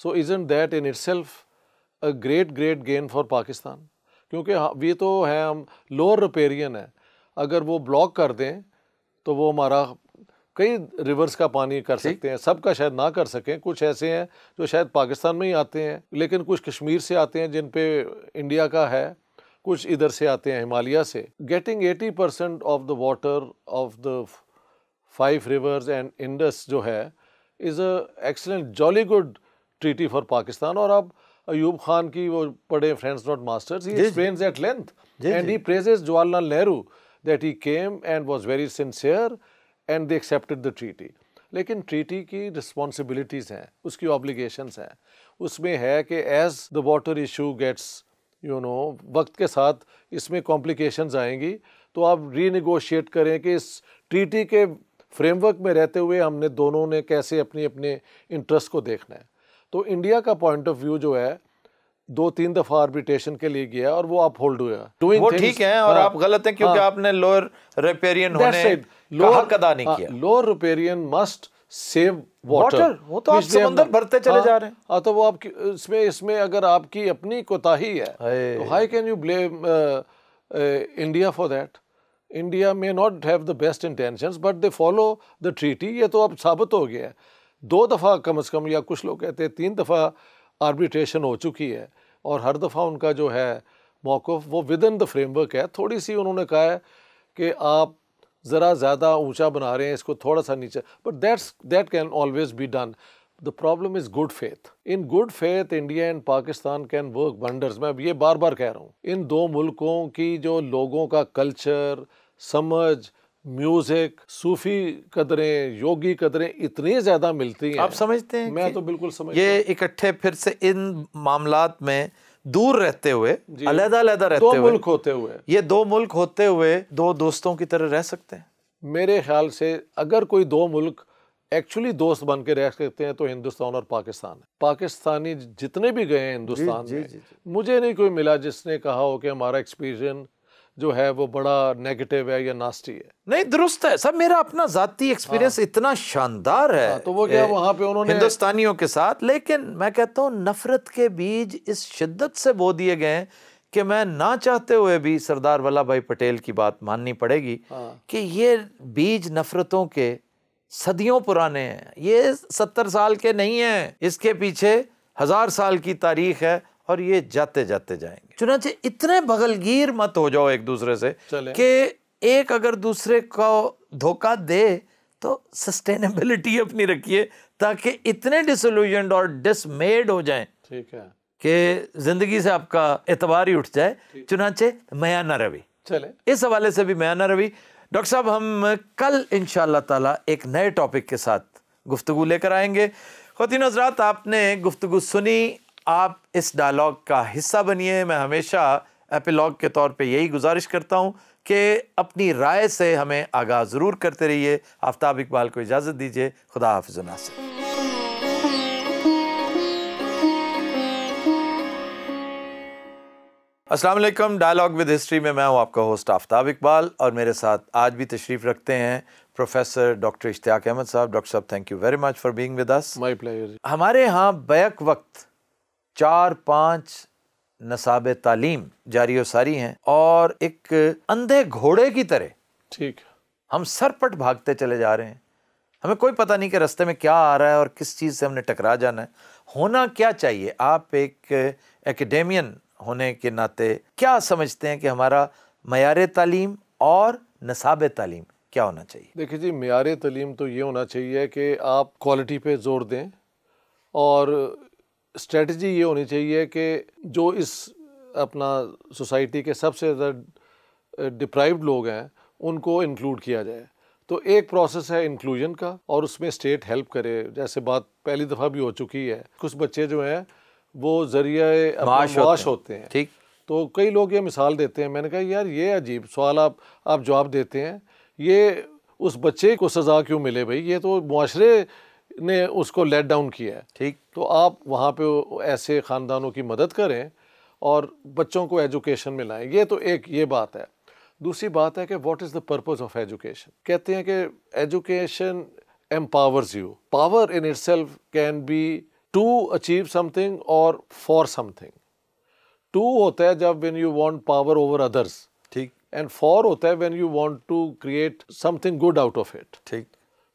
so isn't that in itself a great great gain for Pakistan क्योंकि हाँ, ये तो है हम लोअर रिपेरियन है अगर वो ब्लॉक कर दें तो वो हमारा कई रिवर्स का पानी कर सकते हैं सब का शायद ना कर सकें कुछ ऐसे हैं जो शायद पाकिस्तान में ही आते हैं लेकिन कुछ कश्मीर से आते हैं जिन पे इंडिया का है कुछ इधर से आते हैं हिमालय से getting 80 percent of the water of the five rivers and Indus जो है is a excellent jolly good treaty for Pakistan और अब अयूब खान की वो पढ़े friends not masters he at length and he praises Jawaharlal Nehru that he came and was very sincere and they accepted the treaty लेकिन treaty की responsibilities हैं उसकी ऑब्लिगेशंस हैं उसमें है कि as the water issue gets you know वक्त के साथ इसमें कॉम्प्लिकेशंस आएंगी तो आप रीनिगोशिएट करें कि इस ट्रीटी के फ्रेमवर्क में रहते हुए हमने दोनों ने कैसे अपनी अपने इंटरेस्ट को देखना है तो इंडिया का पॉइंट ऑफ व्यू जो है दो तीन दफा आर्बिट्रेशन के लिए गया और वो आप होल्ड हुआ वो ठीक है और हाँ, आप गलत हैं क्योंकि हाँ, आपने लोअर रिपेरियन होने लोअर कदा नहीं किया lower riparian must save water वो तो आप समंदर भरते चले हाँ। जा रहे हैं हाँ तो वो आपकी इसमें इसमें अगर आपकी अपनी कोताही है तो how can you blame India for that India may not have the best intentions but they follow the treaty ये तो अब साबित हो गया है दो दफ़ा कम से कम या कुछ लोग कहते हैं तीन दफ़ा आर्बिट्रेशन हो चुकी है और हर दफ़ा उनका जो है मौक़ वो विद इन द फ्रेमवर्क है थोड़ी सी उन्होंने कहा है कि आप ज़रा ज़्यादा ऊंचा बना रहे हैं इसको थोड़ा सा नीचे but that's that can always be done the problem is good faith in good faith India and Pakistan can work wonders मैं अब ये बार बार कह रहा हूँ इन दो मुल्कों की जो लोगों का कल्चर समझ म्यूजिक सूफी कदरें योगी कदरें इतनी ज्यादा मिलती हैं आप समझते हैं मैं तो बिल्कुल समझ ये इकट्ठे फिर से इन मामला में दूर रहते हुए अलहदा अलहदा रहते दो हुए मुल्क होते हुए ये दो मुल्क होते हुए दो दोस्तों की तरह रह सकते हैं मेरे ख्याल से अगर कोई दो मुल्क एक्चुअली दोस्त बन के रह सकते हैं तो हिंदुस्तान और पाकिस्तान पाकिस्तानी जितने भी गए हैं हिंदुस्तान जी, में जी, जी, मुझे नहीं कोई मिला जिसने कहा हो कि हमारा एक्सपीरियंस जो है वो बड़ा नेगेटिव है या नास्टी है नहीं दुरुस्त है सब मेरा अपना जाती एक्सपीरियंस हाँ, इतना शानदार है हाँ, तो वो क्या वहाँ पे उन्होंने हिंदुस्तानियों के साथ लेकिन मैं कहता हूँ नफरत के बीज इस शिद्दत से बो दिए गए हैं कि मैं ना चाहते हुए भी सरदार वल्लभ भाई पटेल की बात माननी पड़ेगी हाँ। कि ये बीज नफरतों के सदियों पुराने हैं ये सत्तर साल के नहीं हैं इसके पीछे हज़ार साल की तारीख है और ये जाते जाते जाएंगे चुनाचे इतने बगलगीर मत हो जाओ एक दूसरे से कि एक अगर दूसरे को धोखा दे तो सस्टेनेबिलिटी अपनी रखिए ताकि इतने डिसोल्यूशन और डिसमेड हो जाएं ठीक है कि जिंदगी से आपका एतबार ही उठ जाए चुनाचे मया न रवि चले इस हवाले से भी मया न रवि डॉक्टर साहब हम कल इन ताला एक नए टॉपिक के साथ गुफ्तु लेकर आएंगे खुतिन हजरात आपने गुफ्तु सुनी आप इस डायलॉग का हिस्सा बनिए मैं हमेशा एपिलॉग के तौर पे यही गुजारिश करता हूँ कि अपनी राय से हमें आगाह ज़रूर करते रहिए आफ्ताब इकबाल को इजाज़त दीजिए खुदा हाफ Nasir Aslam dialogue with history में मैं हूं आपका होस्ट आफ्ताब इकबाल और मेरे साथ आज भी तशरीफ़ रखते हैं professor doctor Ishtiaq Ahmad sahab doctor sahab thank you very much for being with us my pleasure हमारे यहाँ बैक वक्त चार पाँच नसाब तालीम जारी सारी हैं और एक अंधे घोड़े की तरह ठीक हम सरपट भागते चले जा रहे हैं हमें कोई पता नहीं कि रास्ते में क्या आ रहा है और किस चीज़ से हमने टकरा जाना है होना क्या चाहिए आप एक एकेडेमियन होने के नाते क्या समझते हैं कि हमारा मैार तालीम और नसाब तालीम क्या होना चाहिए देखिए जी मैार तालीम तो ये होना चाहिए कि आप क्वालिटी पर ज़ोर दें और स्ट्रेटजी ये होनी चाहिए कि जो इस अपना सोसाइटी के सबसे ज़्यादा डिप्राइव्ड लोग हैं उनको इंक्लूड किया जाए तो एक प्रोसेस है इंक्लूजन का और उसमें स्टेट हेल्प करे जैसे बात पहली दफ़ा भी हो चुकी है कुछ बच्चे जो हैं वो जरिए माश होते, होते हैं ठीक तो कई लोग ये मिसाल देते हैं मैंने कहा यार ये अजीब सवाल आप आप जवाब देते हैं ये उस बच्चे को सज़ा क्यों मिले भाई ये तो माशरे ने उसको लेट डाउन किया है ठीक तो आप वहाँ पे ऐसे ख़ानदानों की मदद करें और बच्चों को एजुकेशन में लाएँ ये तो एक ये बात है दूसरी बात है कि what is the purpose of education कहते हैं कि education empowers you power in it can be to achieve something और फॉर समथिंग टू होता है जब when you want power over others ठीक एंड फॉर होता है when you want to create something good out of it ठीक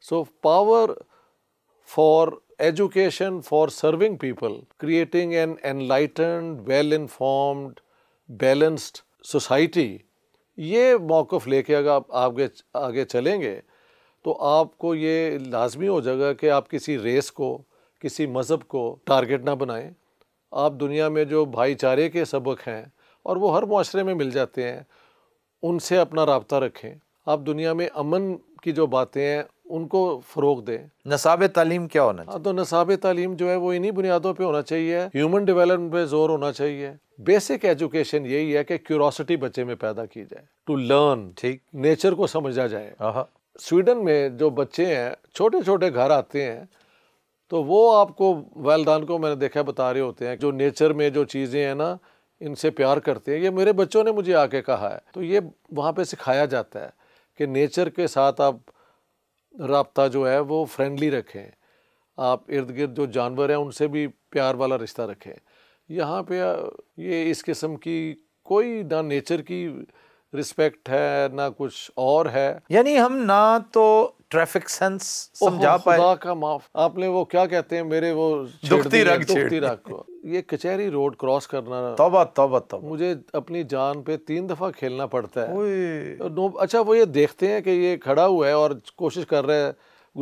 so power for education for serving people, creating an enlightened, well informed, balanced society. ये मौक़ लेके अगर आप आगे आगे चलेंगे तो आपको ये लाजमी हो जाएगा कि आप किसी रेस को किसी मज़हब को टारगेट ना बनाएं आप दुनिया में जो भाईचारे के सबक हैं और वो हर माशरे में मिल जाते हैं उनसे अपना रबता रखें आप दुनिया में अमन की जो बातें हैं उनको फ़रोग दें नसाब तालीम क्या होना हाँ, चाहिए तो नसाब तालीम जो है वो इन्हीं बुनियादों पे होना चाहिए ह्यूमन डेवलपमेंट पे जोर होना चाहिए बेसिक एजुकेशन यही है कि क्यूरोसिटी बच्चे में पैदा की जाए टू लर्न ठीक नेचर को समझा जाए स्वीडन में जो बच्चे हैं छोटे छोटे घर आते हैं तो वो आपको वालदान को मैंने देखा बता रहे होते हैं जो नेचर में जो चीज़ें हैं ना इनसे प्यार करते हैं ये मेरे बच्चों ने मुझे आके कहा है तो ये वहाँ पे सिखाया जाता है कि नेचर के साथ आप रबता जो है वो फ्रेंडली रखें आप इर्द गिर्द जो जानवर हैं उनसे भी प्यार वाला रिश्ता रखें यहाँ पे ये इस किस्म की कोई ना नेचर की रिस्पेक्ट है ना कुछ और है यानी हम ना तो ट्रैफिक सेंस समझा पाए का माफ आपने वो क्या कहते हैं मेरे वो दुखती रख दुखती रख ये कचहरी रोड क्रॉस करना तोबा तोबा तोबा मुझे अपनी जान पे तीन दफ़ा खेलना पड़ता है अच्छा वो ये देखते हैं कि ये खड़ा हुआ है और कोशिश कर रहे हैं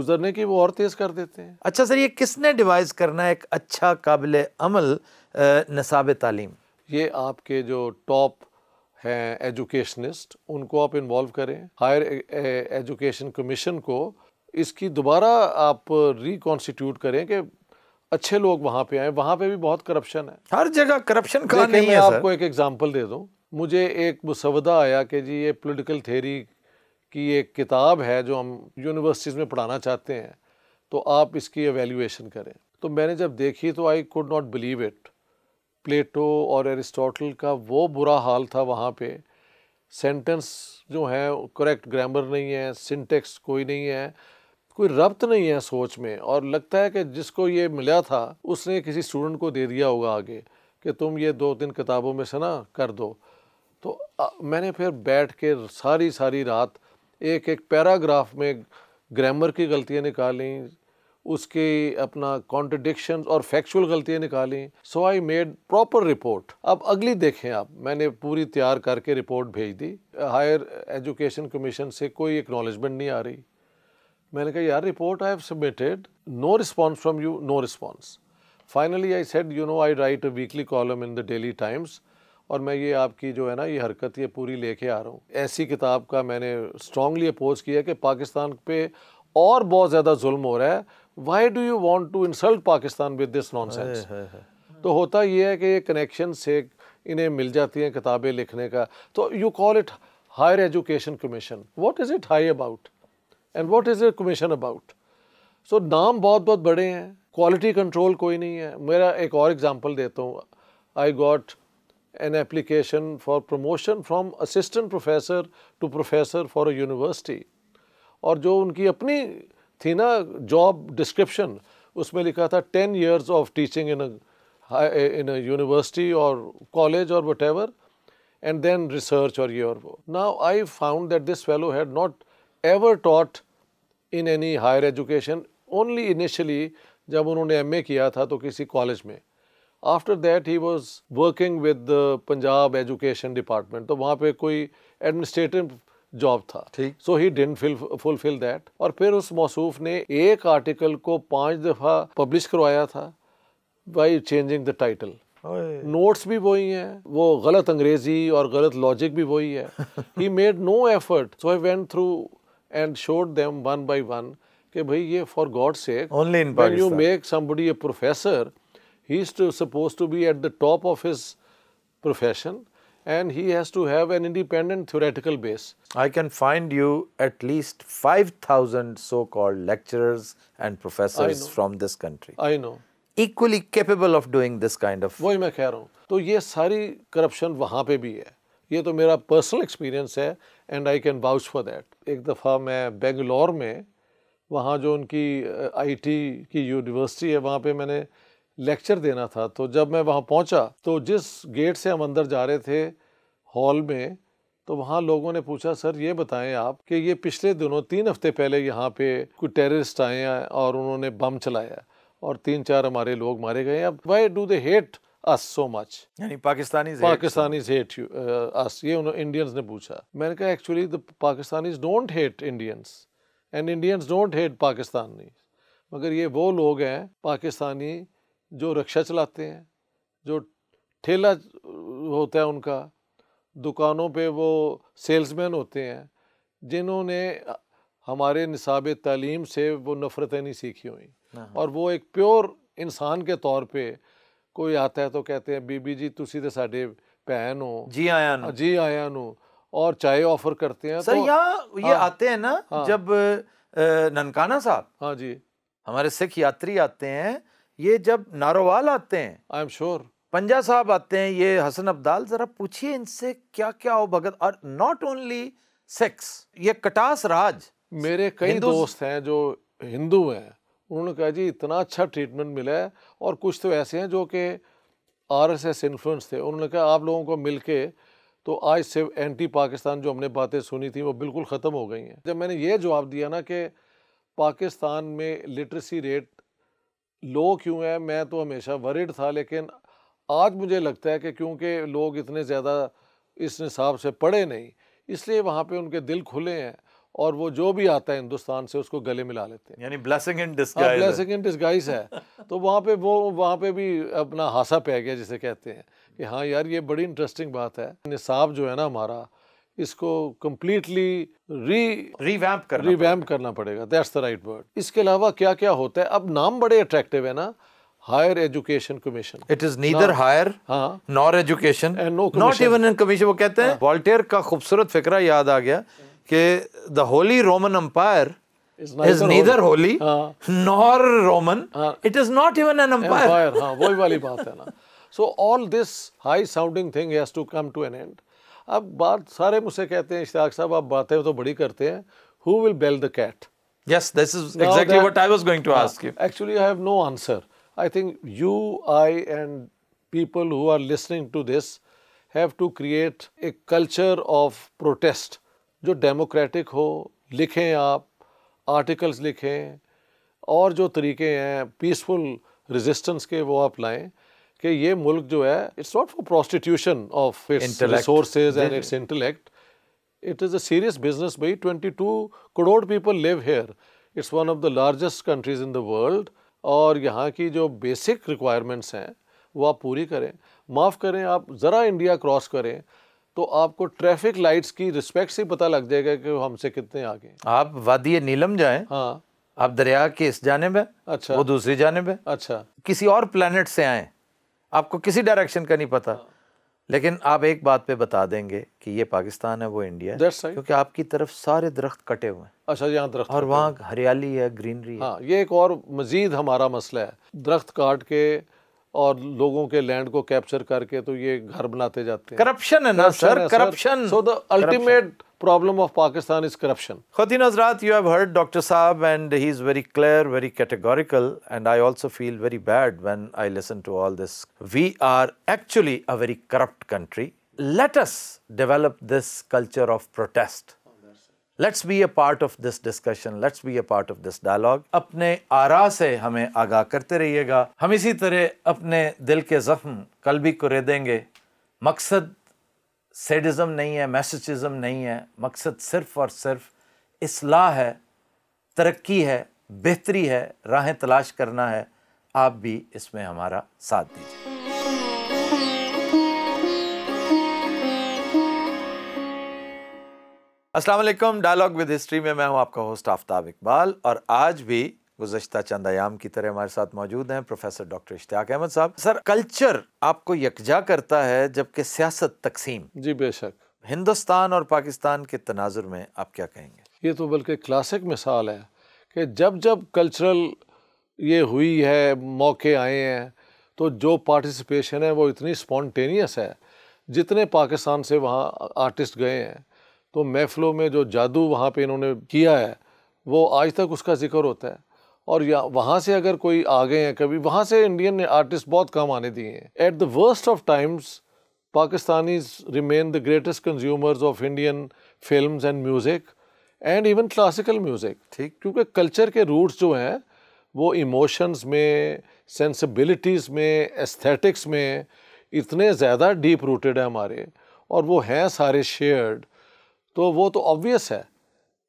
गुजरने की वो और तेज़ कर देते हैं अच्छा सर ये किसने डिवाइस करना है एक अच्छा काबिल अमल नसाब तालीम ये आपके जो टॉप हैं एजुकेशनिस्ट उनको आप इन्वॉल्व करें हायर एजुकेशन कमीशन को इसकी दोबारा आप रिकॉन्स्टिट्यूट करें कि अच्छे लोग वहाँ पे आए वहाँ पे भी बहुत करप्शन है हर जगह करप्शन का नहीं मैं है आपको एक एग्जांपल दे दूँ मुझे एक मुसवदा आया कि जी ये पॉलिटिकल थेरी की एक किताब है जो हम यूनिवर्सिटीज़ में पढ़ाना चाहते हैं तो आप इसकी एवेल्यूएशन करें तो मैंने जब देखी तो I could not believe it Plato और एरिस्टोटल का वो बुरा हाल था वहाँ पे सेंटेंस जो है करेक्ट ग्रामर नहीं है सिंटेक्स कोई नहीं है कोई रब्त नहीं है सोच में और लगता है कि जिसको ये मिला था उसने किसी स्टूडेंट को दे दिया होगा आगे कि तुम ये दो तीन किताबों में से ना कर दो तो आ, मैंने फिर बैठ के सारी सारी रात एक एक पैराग्राफ में ग्रामर की गलतियाँ निकाली उसके अपना कॉन्ट्रडिक्शन और फैक्चुअल गलतियाँ निकाली so I made proper report अब अगली देखें आप मैंने पूरी तैयार करके रिपोर्ट भेज दी हायर एजुकेशन कमीशन से कोई एक्नॉलेजमेंट नहीं आ रही मैंने कहा यार report I have submitted no response from you no response finally I said you know I write a weekly column in the Daily Times और मैं ये आपकी जो है ना ये हरकत ये पूरी लेके आ रहा हूँ ऐसी किताब का मैंने स्ट्रांगली अपोज किया कि पाकिस्तान पे और बहुत ज़्यादा जुल्म हो रहा है why do you want to insult Pakistan with this nonsense तो होता ये है कि ये कनेक्शन से इन्हें मिल जाती हैं किताबें लिखने का तो you call it higher education commission what is it high about and what is a commission about so नाम बहुत बहुत बड़े हैं क्वालिटी कंट्रोल कोई नहीं है मेरा एक और एग्जाम्पल देता हूँ I got an application for promotion from assistant professor to professor for a university और जो उनकी अपनी थी ना जॉब डिस्क्रिप्शन उसमें लिखा था ten years of teaching in in university और कॉलेज और whatever and then research और ये और वो now I found that this fellow had not ever taught in any higher education only initially जब उन्होंने एमए किया था तो किसी कॉलेज में after that he was working with Punjab education department तो वहाँ पे कोई एडमिनिस्ट्रेटिव जॉब था ठीक so he didn't fulfil that और फिर उस मौसूफ ने एक आर्टिकल को पांच दफ़ा पब्लिश करवाया था by changing the title notes भी वही हैं वो गलत अंग्रेजी और गलत लॉजिक भी वही है he made no effort so I went through and showed them one by one ke bhai for god's sake only in when pakistan when you make somebody a professor he is supposed to be at the top of his profession and he has to have an independent theoretical base i can find you at least 5000 so called lecturers and professors from this country i know equally capable of doing this kind of wohi main keh raha hu to ye corruption wahan pe ये तो मेरा personal experience है and I can vouch for that एक दफ़ा मैं बेंगलोर में वहाँ जो उनकी आईटी की यूनिवर्सिटी है वहाँ पे मैंने लेक्चर देना था तो जब मैं वहाँ पहुँचा तो जिस गेट से हम अंदर जा रहे थे हॉल में तो वहाँ लोगों ने पूछा सर ये बताएं आप कि ये पिछले दिनों तीन हफ्ते पहले यहाँ पे कोई टेररिस्ट आए हैं और उन्होंने बम चलाया और तीन चार हमारे लोग मारे गए अब why do they hate us so much. Yani Pakistanis, Pakistanis hate, you, uh, us. ये उन्होंने Indians ने पूछा. मैंने कहा actually the Pakistanis don't hate Indians and Indians don't hate Pakistanis. मगर ये वो लोग हैं पाकिस्तानी जो रक्षा चलाते हैं जो ठेला होता है उनका दुकानों पे वो सेल्समैन होते हैं जिन्होंने हमारे निसाब तालीम से वो नफ़रतें नहीं सीखी हुई और वो एक प्योर इंसान के तौर पे कोई आता है तो कहते हैं बीबी ਜੀ ਤੁਸੀਂ ਤੇ ਸਾਡੇ ਭੈਣ ਹੋ जी आया ना जी आया नो और चाय ऑफर करते हैं सर तो यहाँ ये हाँ, आते हैं ना हाँ। जब ननकाना साहब हाँ जी हमारे सिख यात्री आते हैं ये जब नारोवाल आते हैं आई एम श्योर पंजा साहब आते हैं ये हसन अब्दाल जरा पूछिए इनसे क्या क्या हो भगत और नॉट ओनली सेक्स ये कटास राज मेरे कई दोस्त हैं जो हिंदू हैं उन्होंने कहा जी इतना अच्छा ट्रीटमेंट मिला है और कुछ तो ऐसे हैं जो कि आर एस एस इन्फ्लुएंस थे उन्होंने कहा आप लोगों को मिल के तो आज से एंटी पाकिस्तान जो हमने बातें सुनी थी वो बिल्कुल ख़त्म हो गई हैं जब मैंने ये जवाब दिया ना कि पाकिस्तान में लिटरेसी रेट लो क्यों है मैं तो हमेशा वरिड था लेकिन आज मुझे लगता है कि क्योंकि लोग इतने ज़्यादा इस हिसाब से पढ़े नहीं इसलिए वहाँ पर उनके दिल खुले हैं और वो जो भी आता है हिंदुस्तान से उसको गले मिला लेते हैं यानी blessing in disguise blessing in disguise है तो वहाँ पे वो वहाँ पे भी अपना हासा पै गया जिसे कहते हैं कि हाँ यार ये बड़ी इंटरेस्टिंग बात है निसाब जो है ना हमारा इसको कम्प्लीटली री रिवैम्प कर रिवैम्प करना पड़ेगा दैट्स द राइट वर्ड इसके अलावा क्या क्या होता है अब नाम बड़े अट्रैक्टिव है ना higher education commission it is neither higher nor education not even in commission वो कहते हैं वॉल्टेयर हाँ। का खूबसूरत फिक्रा याद आ गया कि the Holy Roman Empire is neither, holy, nor Roman. It is not even an empire. वही वाली बात है ना. So all this high sounding thing has to come to an end. अब बात सारे मुझसे कहते हैं इश्तियाक साहब आप बातें तो बड़ी who will bell the cat? Yes, this is exactly what I was going to ask you. Actually, I have no answer. I think you, I, and people who are listening to this have to create a culture of protest जो democratic हो लिखें आप articles लिखें और जो तरीके हैं peaceful resistance के वो आप लाएं कि ये मुल्क जो है it's not for prostitution of resource and it's intellect it is a serious business भाई 22 crore people live here it's one of the largest countries in the world और यहाँ की जो बेसिक रिक्वायरमेंट्स हैं वो आप पूरी करें माफ़ करें आप ज़रा इंडिया क्रॉस करें तो आपको ट्रैफिक लाइट्स की रिस्पेक्ट से पता लग जाएगा कि हमसे कितने आगे आप वादी नीलम जाए हाँ आप दरिया के इस जानब है अच्छा वो दूसरी जानब है अच्छा किसी और प्लानट से आए आपको किसी डायरेक्शन का नहीं पता हाँ। लेकिन आप एक बात पे बता देंगे कि ये पाकिस्तान है वो इंडिया है right. क्योंकि आपकी तरफ सारे दरख्त कटे हुए हैं अच्छा यहाँ दरख्त और वहाँ हरियाली है ग्रीनरी हाँ ये एक और मजीद हमारा मसला है दरख्त काट के और लोगों के लैंड को कैप्चर करके तो ये घर बनाते जाते हैं करप्शन है ना sir corruption so the ultimate problem of Pakistan is corruption खुदी नजरात यू हैव हर्ड डॉक्टर साहब and he is very clear very categorical and I also feel very bad when I listen to all this we are actually a very corrupt country let us develop this culture of protest let's be a part of this discussion let's be a part of this dialogue अपने आरा से हमें आगाह करते रहिएगा हम इसी तरह अपने दिल के ज़ख्म कल भी कुरे देंगे मकसद सेडिज़म नहीं है मैसेजिज़म नहीं है मकसद सिर्फ़ और सिर्फ असलाह है तरक्की है बेहतरी है राहें तलाश करना है आप भी इसमें हमारा साथ दीजिए असलम डायलॉग विद हिस्ट्री में मैं हूं आपका होस्ट आफ्ताब इकबाल और आज भी गुजशत चंद आयाम की तरह हमारे साथ मौजूद हैं प्रोफेसर डॉक्टर इश्तियाक अहमद साहब सर कल्चर आपको यकजा करता है जबकि सियासत तकसीम जी बेशक हिंदुस्तान और पाकिस्तान के तनाजुर में आप क्या कहेंगे ये तो बल्कि क्लासिक मिसाल है कि जब जब कल्चरल ये हुई है मौके आए हैं तो जो पार्टिसिपेशन है वो इतनी स्पॉन्टेनियस है जितने पाकिस्तान से वहाँ आर्टिस्ट गए हैं तो महफलों में जो जादू वहाँ पे इन्होंने किया है वो आज तक उसका जिक्र होता है और या वहाँ से अगर कोई आ गए हैं कभी वहाँ से इंडियन ने आर्टिस्ट बहुत कम आने दिए हैं at the worst of times Pakistanis remain the greatest consumers of Indian film and music and even classical music ठीक क्योंकि कल्चर के रूट्स जो हैं वो इमोशंस में सेंसिबिलिटीज़ में एस्थेटिक्स में इतने ज़्यादा डीप रूटेड है हमारे और वो हैं सारे शेयर्ड तो वो तो ऑब्वियस है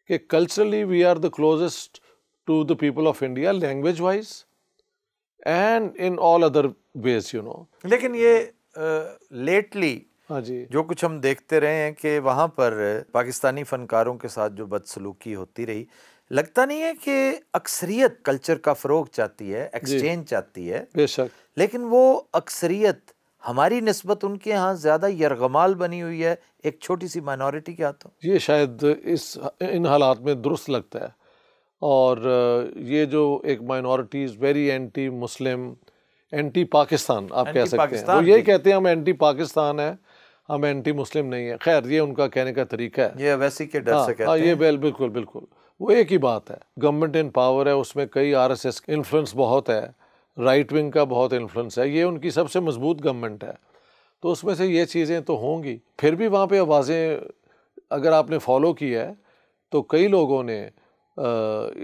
कि culturally we are the closest to the people of India language wise and in all other ways you know लेकिन ये लेटली uh, हाँ जी जो कुछ हम देखते रहे हैं कि वहाँ पर पाकिस्तानी फनकारों के साथ जो बदसलूकी होती रही लगता नहीं है कि अक्सरियत कल्चर का फ़रोग चाहती है एक्सचेंज चाहती है बेशक लेकिन वो अक्सरियत हमारी नस्बत उनके यहाँ ज़्यादा यरगमाल बनी हुई है एक छोटी सी माइनॉरिटी के हाथों ये शायद इस इन हालात में दुरुस्त लगता है और ये जो एक minority very anti Muslim anti Pakistan आप कह सकते हैं वो यही कहते हैं हम एंटी पाकिस्तान है हम एंटी मुस्लिम नहीं है खैर ये उनका कहने का तरीका है ये वैसे के डर से हाँ, हाँ, कहते हैं ये बेल बिल्कुल बिल्कुल वो एक ही बात है गवर्नमेंट इन पावर है उसमें कई आरएसएस इन्फ्लुएंस बहुत है राइट विंग का बहुत इन्फ्लुएंस है ये उनकी सबसे मजबूत गवर्नमेंट है तो उसमें से ये चीज़ें तो होंगी फिर भी वहाँ पे आवाज़ें अगर आपने फॉलो की है तो कई लोगों ने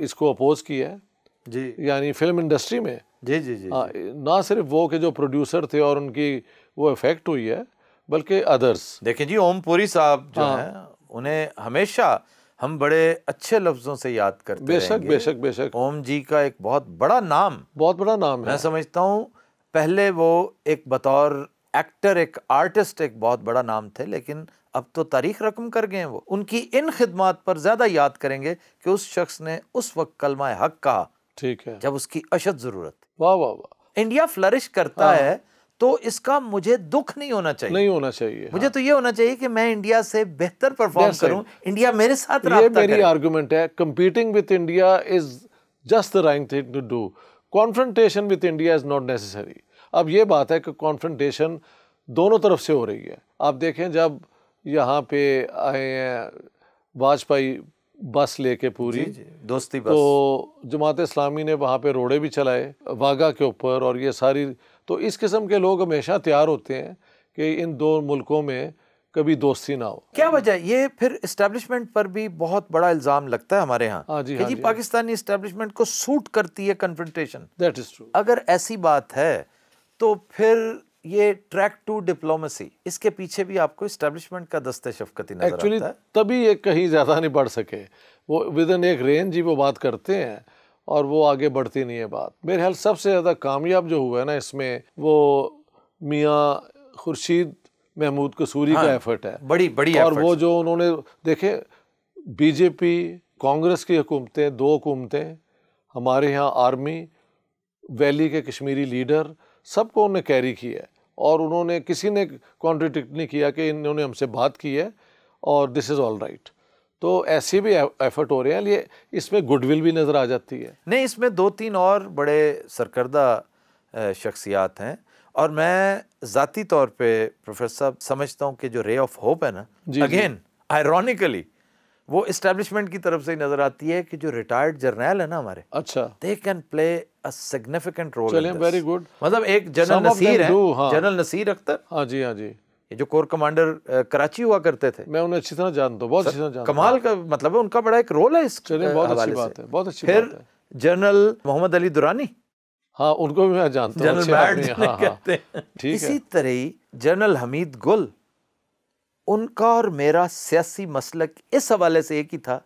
इसको अपोज किया है जी यानी फिल्म इंडस्ट्री में जी जी जी आ, हाँ, ना सिर्फ वो के जो प्रोड्यूसर थे और उनकी वो इफेक्ट हुई है बल्कि अदर्स देखें जी ओम पुरी साहब जो हाँ। हैं उन्हें हमेशा हम बड़े अच्छे लफ्जों से याद करते बेशक बेशक बेशक ओम जी का एक बहुत बड़ा नाम बहुत बड़ा नाम है मैं समझता हूँ पहले वो एक बतौर एक्टर एक आर्टिस्ट एक बहुत बड़ा नाम थे लेकिन अब तो तारीख रकम कर गए हैं वो उनकी इन खिदमात पर ज़्यादा याद करेंगे कि उस शख्स ने उस वक्त कलमा हक कहा ठीक है जब उसकी अशद ज़रूरत वाह वाह वाह इंडिया फ्लरिश करता हाँ। है तो इसका मुझे दुख नहीं होना चाहिए नहीं होना चाहिए मुझे हाँ। तो ये होना चाहिए कि मैं इंडिया से बेहतर परफॉर्म करूं इंडिया मेरे साथ ये मेरी आर्गुमेंट है competing with India is just the right thing to do confrontation with India is not necessary अब ये बात है कि कॉन्फ्रेंटेशन दोनों तरफ से हो रही है आप देखें जब यहाँ पे आए हैं वाजपेयी बस लेके पूरी जी जी, दोस्ती बस तो जमात इस्लामी ने वहाँ पे रोड़े भी चलाए वागा के ऊपर और ये सारी तो इस किस्म के लोग हमेशा तैयार होते हैं कि इन दो मुल्कों में कभी दोस्ती ना हो क्या वजह ये फिर इस्टेब्लिशमेंट पर भी बहुत बड़ा इल्ज़ाम लगता है हमारे यहाँ हाँ जी, हाँ जी, जी पाकिस्तानी इस्टेब्लिशमेंट को सूट करती है कन्फ्रेंटेशन दैट इज़ ट्रू अगर ऐसी बात है तो फिर ये ट्रैक टू डिप्लोमेसी इसके पीछे भी आपको इस्टेब्लिशमेंट का दस्ते शफकती नजर Actually, तभी ये कहीं ज़्यादा नहीं बढ़ सके वो विद इन एक रेंज ही वो बात करते हैं और वो आगे बढ़ती नहीं है बात मेरे ख्याल सबसे ज़्यादा कामयाब जो हुआ है ना इसमें वो मियाँ खुर्शीद महमूद कसूरी हाँ, का एफर्ट है बड़ी बड़ी और वो जो उन्होंने देखे बीजेपी कांग्रेस की हुकूमतें दो हुकूमतें हमारे यहाँ आर्मी वैली के कश्मीरी लीडर सबको उन्होंने कैरी किया है और उन्होंने किसी ने कॉन्ट्रडिक्ट नहीं किया कि इन्होंने हमसे बात की है और दिस इज़ ऑल राइट तो ऐसे भी एफर्ट हो रहे हैं ये इसमें गुडविल भी नज़र आ जाती है नहीं इसमें दो तीन और बड़े सरकर्दा शख्सियात हैं और मैं ज़ाती तौर पे प्रोफेसर साहब समझता हूँ कि जो रे ऑफ होप है ना अगेन आयरॉनिकली वो इस्टेब्लिशमेंट की तरफ से ही नज़र आती है कि जो रिटायर्ड जर्नैल है ना हमारे अच्छा they can play a significant role very good मतलब एक जनरल नसीर है हाँ। जनरल नसीर अख्तर हाँ जी हाँ जी ये जो कोर कमांडर कराची हुआ करते थे मैं उन्हें अच्छी तरह जानता हूँ बहुत अच्छी तरह कमाल का मतलब है उनका बड़ा एक रोल है इस चलिए बहुत अच्छी बात है बहुत अच्छी फिर जनरल मोहम्मद अली दुरानी हाँ उनको भी मैं जानता जनरल हाँ, हाँ, कहते हैं इसी तरह जनरल हमीद गुल उनका और मेरा सियासी मसलक इस हवाले से एक ही था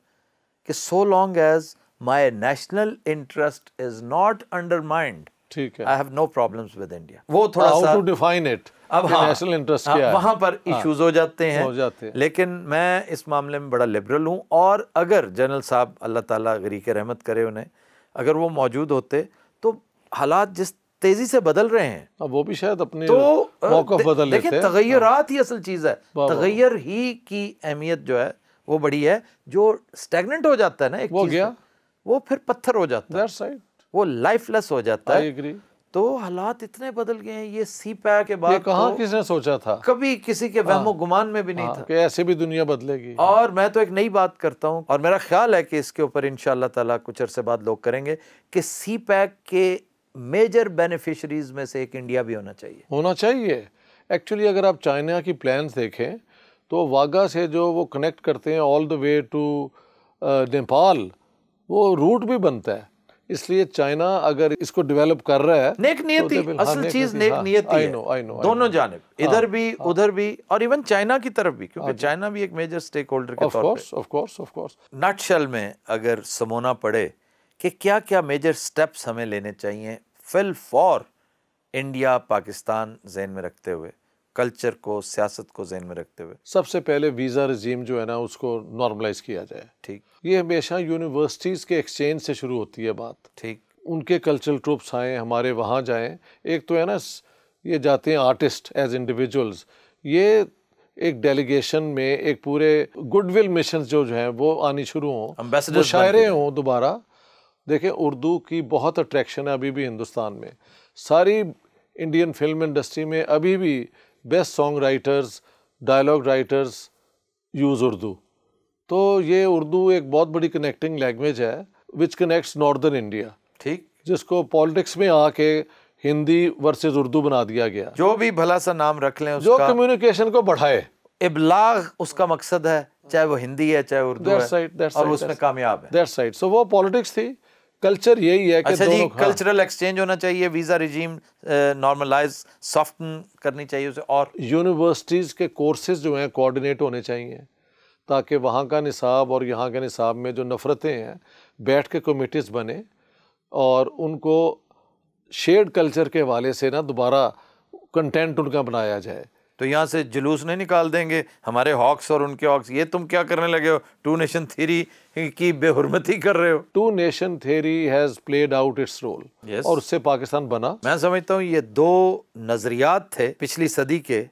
कि so long as my national interest is not undermined ठीक है I have no problems with India वो थोड़ा सा डिफाइन इट अब नेशनल हाँ, इंटरेस्ट हाँ, पर इश्यूज हाँ, हो जाते हैं हो जाते हैं लेकिन मैं इस मामले में बड़ा लिबरल और अगर जनरल साहब अल्लाह ताला गरीक रहमत करे उन्हें अगर वो मौजूद होते तो हालात जिस तेजी से बदल रहे हैं अब वो भी शायद अपने तो मौका बदल लेते हैं तगैरत ही असल चीज़ है तगैर ही की अहमियत जो है वो बड़ी है जो स्टेगनेंट हो जाता है ना एक वो गया वो फिर पत्थर हो जाता है वो लाइफलेस हो जाता है तो हालात इतने बदल गए हैं ये सी के बाद कहा तो किसने सोचा था कभी किसी के वहमो हाँ। गुमान में भी नहीं हाँ, था कि ऐसे भी दुनिया बदलेगी और मैं तो एक नई बात करता हूँ और मेरा ख्याल है कि इसके ऊपर इन ताला कुछ अरसे बाद लोग करेंगे कि सी पैक के मेजर बेनिफिशरीज में से एक इंडिया भी होना चाहिए होना चाहिए एक्चुअली अगर आप चाइना की प्लान देखें तो वाघा से जो वो कनेक्ट करते हैं all the way to Nepal वो रूट भी बनता है इसलिए चाइना अगर इसको डेवलप कर रहा है नेक तो नियति तो असल हाँ, चीज नेक नियति है know, I know, दोनों जानब हाँ, इधर भी हाँ, उधर भी और इवन चाइना की तरफ भी क्योंकि चाइना भी एक मेजर स्टेक होल्डर के तौर पर ऑफ कोर्स में अगर समोना पड़े कि क्या क्या मेजर स्टेप्स हमें लेने चाहिए फिल फॉर इंडिया पाकिस्तान जहन में रखते हुए कल्चर को सियासत को जहन में रखते हुए सबसे पहले वीज़ा रजीम जो है ना उसको नॉर्मलाइज किया जाए ठीक ये हमेशा यूनिवर्सिटीज़ के एक्सचेंज से शुरू होती है बात ठीक उनके कल्चरल ट्रुप्स आएँ हमारे वहाँ जाएँ एक तो है ना ये जाते हैं आर्टिस्ट एज इंडिविजुअल्स ये एक डेलीगेशन में एक पूरे गुडविल मिशन जो जो हैं वो आनी शुरू हों वो शायरे हों दोबारा देखें उर्दू की बहुत अट्रैक्शन है अभी भी हिंदुस्तान में सारी इंडियन फिल्म इंडस्ट्री में अभी भी best songwriters dialogue writers use Urdu तो ये उर्दू एक बहुत बड़ी कनेक्टिंग लैंग्वेज है विच कनेक्ट्स नॉर्दर्न इंडिया ठीक जिसको पॉलिटिक्स में आके हिंदी वर्सेस उर्दू बना दिया गया जो भी भला सा नाम रख लें उसका, जो कम्युनिकेशन को बढ़ाए इबलाग उसका मकसद है चाहे वो हिंदी है चाहे उर्दू है right, और right, उसमें कामयाब है दैट्स राइट सो वो पॉलिटिक्स थी कल्चर यही है कि अच्छा जी कल्चरल एक्सचेंज हाँ। होना चाहिए वीज़ा रिजीम नॉर्मलाइज सॉफ्टन करनी चाहिए उसे और यूनिवर्सिटीज़ के कोर्सेज जो हैं कोऑर्डिनेट होने चाहिए ताकि वहाँ का निसाब और यहाँ के निसाब में जो नफ़रतें हैं बैठ के कमेटीज़ बने और उनको शेड कल्चर के हवाले से ना दोबारा कंटेंट उनका बनाया जाए तो यहाँ से जुलूस नहीं निकाल देंगे हमारे हॉक्स और उनके हॉक्स ये तुम क्या करने लगे हो टू नेशन थेरी की बेहरमती कर रहे हो two nation theory has played out its role और उससे पाकिस्तान बना मैं समझता हूँ ये दो नज़रियात थे पिछली सदी के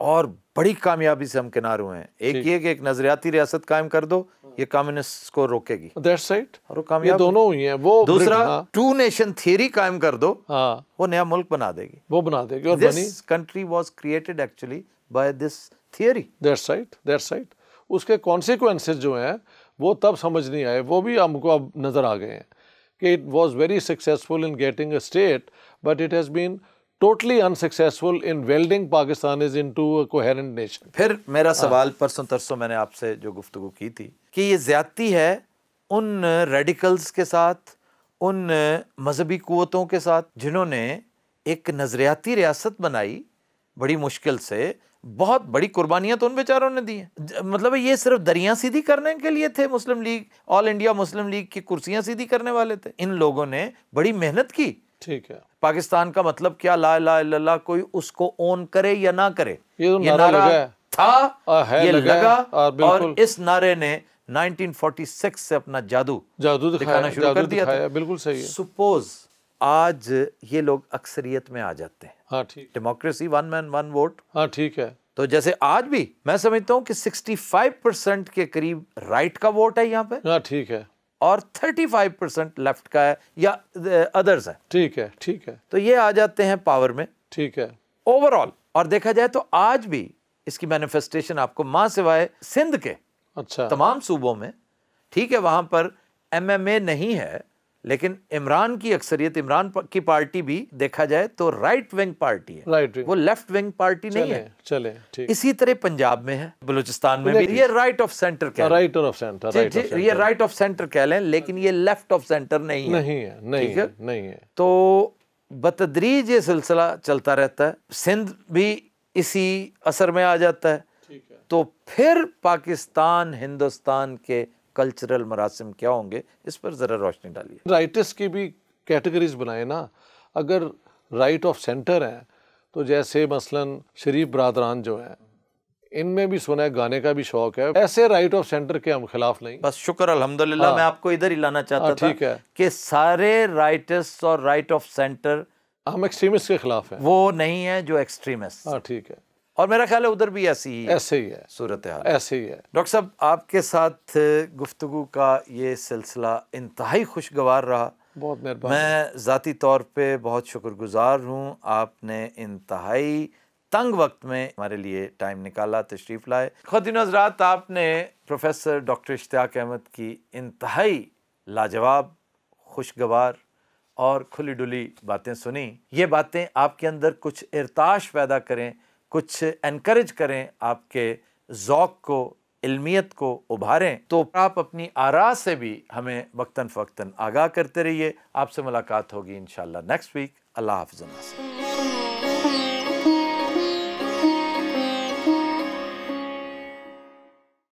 और बड़ी कामयाबी से हम किनार हुए हैं एक ये कि एक नजरियाती रियासत कायम कर दो ये कम्युनिस्ट को रोकेगी right. और वो ये दोनों हुई हैं वो दूसरा टू नेशन थियरी कायम कर दो हाँ। वो नया मुल्क बना देगी वो बना देगी और this country was created actually by this theory that's right that's right उसके कॉन्सिक्वेंसेज जो हैं वो तब समझ नहीं आए वो भी हमको अब नज़र आ गए हैं कि it was very successful in getting a state but it has been unsuccessful in welding Pakistan is into coherent nation फिर मेरा हाँ। सवाल परसों तरसों मैंने आपसे जो गुफ्तु की थी कि ये ज्यादती है उन रेडिकल्स के साथ उन मजहबी कुतों के साथ जिन्होंने एक नज़रियाती रियासत बनाई बड़ी मुश्किल से बहुत बड़ी कुर्बानियां तो उन बेचारों ने दी हैं मतलब ये सिर्फ दरिया सीधी करने के लिए थे मुस्लिम लीग ऑल इंडिया मुस्लिम लीग की कुर्सियां सीधी करने वाले थे इन लोगों ने बड़ी मेहनत की ठीक है पाकिस्तान का मतलब क्या ला ला ला कोई उसको ओन करे या ना करे ये, तो ये नारा था है ये लगा, लगा और, और इस नारे ने 1946 से अपना जादू जादू दिखाना शुरू कर दिया था बिल्कुल सही है सुपोज आज ये लोग अक्सरियत में आ जाते हैं हाँ ठीक democracy one man one vote हाँ ठीक है तो जैसे आज भी मैं समझता हूँ कि 65 परसेंट के करीब राइट का वोट है यहाँ पे हाँ ठीक है और 35 परसेंट लेफ्ट का है या अदर्स है ठीक है ठीक है तो ये आ जाते हैं पावर में ठीक है ओवरऑल और देखा जाए तो आज भी इसकी मैनिफेस्टेशन आपको माँ सिवाय सिंध के अच्छा तमाम सूबों में ठीक है वहां पर एमएमए नहीं है लेकिन इमरान की अक्सरियत इमरान की पार्टी भी देखा जाए तो राइट विंग पार्टी है राइट विंग वो लेफ्ट विंग पार्टी नहीं है चले इसी तरह पंजाब में है बलूचिस्तान में भी ये राइट ऑफ सेंटर कह राइट ऑफ सेंटर ये राइट ऑफ सेंटर कह लें लेकिन ये लेफ्ट ऑफ सेंटर नहीं है नहीं है नहीं है नहीं है तो बतदरीज ये सिलसिला चलता रहता है सिंध भी इसी असर में आ जाता है तो फिर पाकिस्तान हिंदुस्तान के कल्चरल मरासम क्या होंगे इस पर ज़रा रोशनी डालिए राइटर्स की भी कैटेगरीज बनाए ना अगर राइट ऑफ सेंटर हैं तो जैसे मसलन शरीफ बरदरान जो हैं इनमें भी सुना है गाने का भी शौक है ऐसे राइट ऑफ सेंटर के हम खिलाफ नहीं बस शुक्र अलहमदल हाँ, मैं आपको इधर ही लाना चाहता हाँ, ठीक है कि सारे राइटर्स और राइट ऑफ सेंटर हम एक्सट्रीमिस्ट के खिलाफ हैं वो नहीं है जो एक्सट्रीमिस्ट हाँ ठीक है और मेरा ख्याल है उधर भी ऐसी ही ऐसे ही है सूरत हाल ऐसे ही है डॉक्टर साहब आपके साथ गुफ्तु का ये सिलसिला इंतहाई खुशगवार रहा बहुत मेहरबान मैं ज़ाती तौर पे बहुत शुक्रगुजार हूँ आपने इंतहाई तंग वक्त में हमारे लिए टाइम निकाला तशरीफ़ लाए खुद हजरात आपने प्रोफेसर डॉक्टर इश्तियाक अहमद की इंतहाई लाजवाब खुशगवार और खुली डुली बातें सुनी ये बातें आपके अंदर कुछ इरताश पैदा करें कुछ इनक्रेज करें आपके ओक़ को इल्मियत को उभारें तो आप अपनी आरा से भी हमें वक्ता फ़क्ता आगाह करते रहिए आपसे मुलाकात होगी in next week Allah half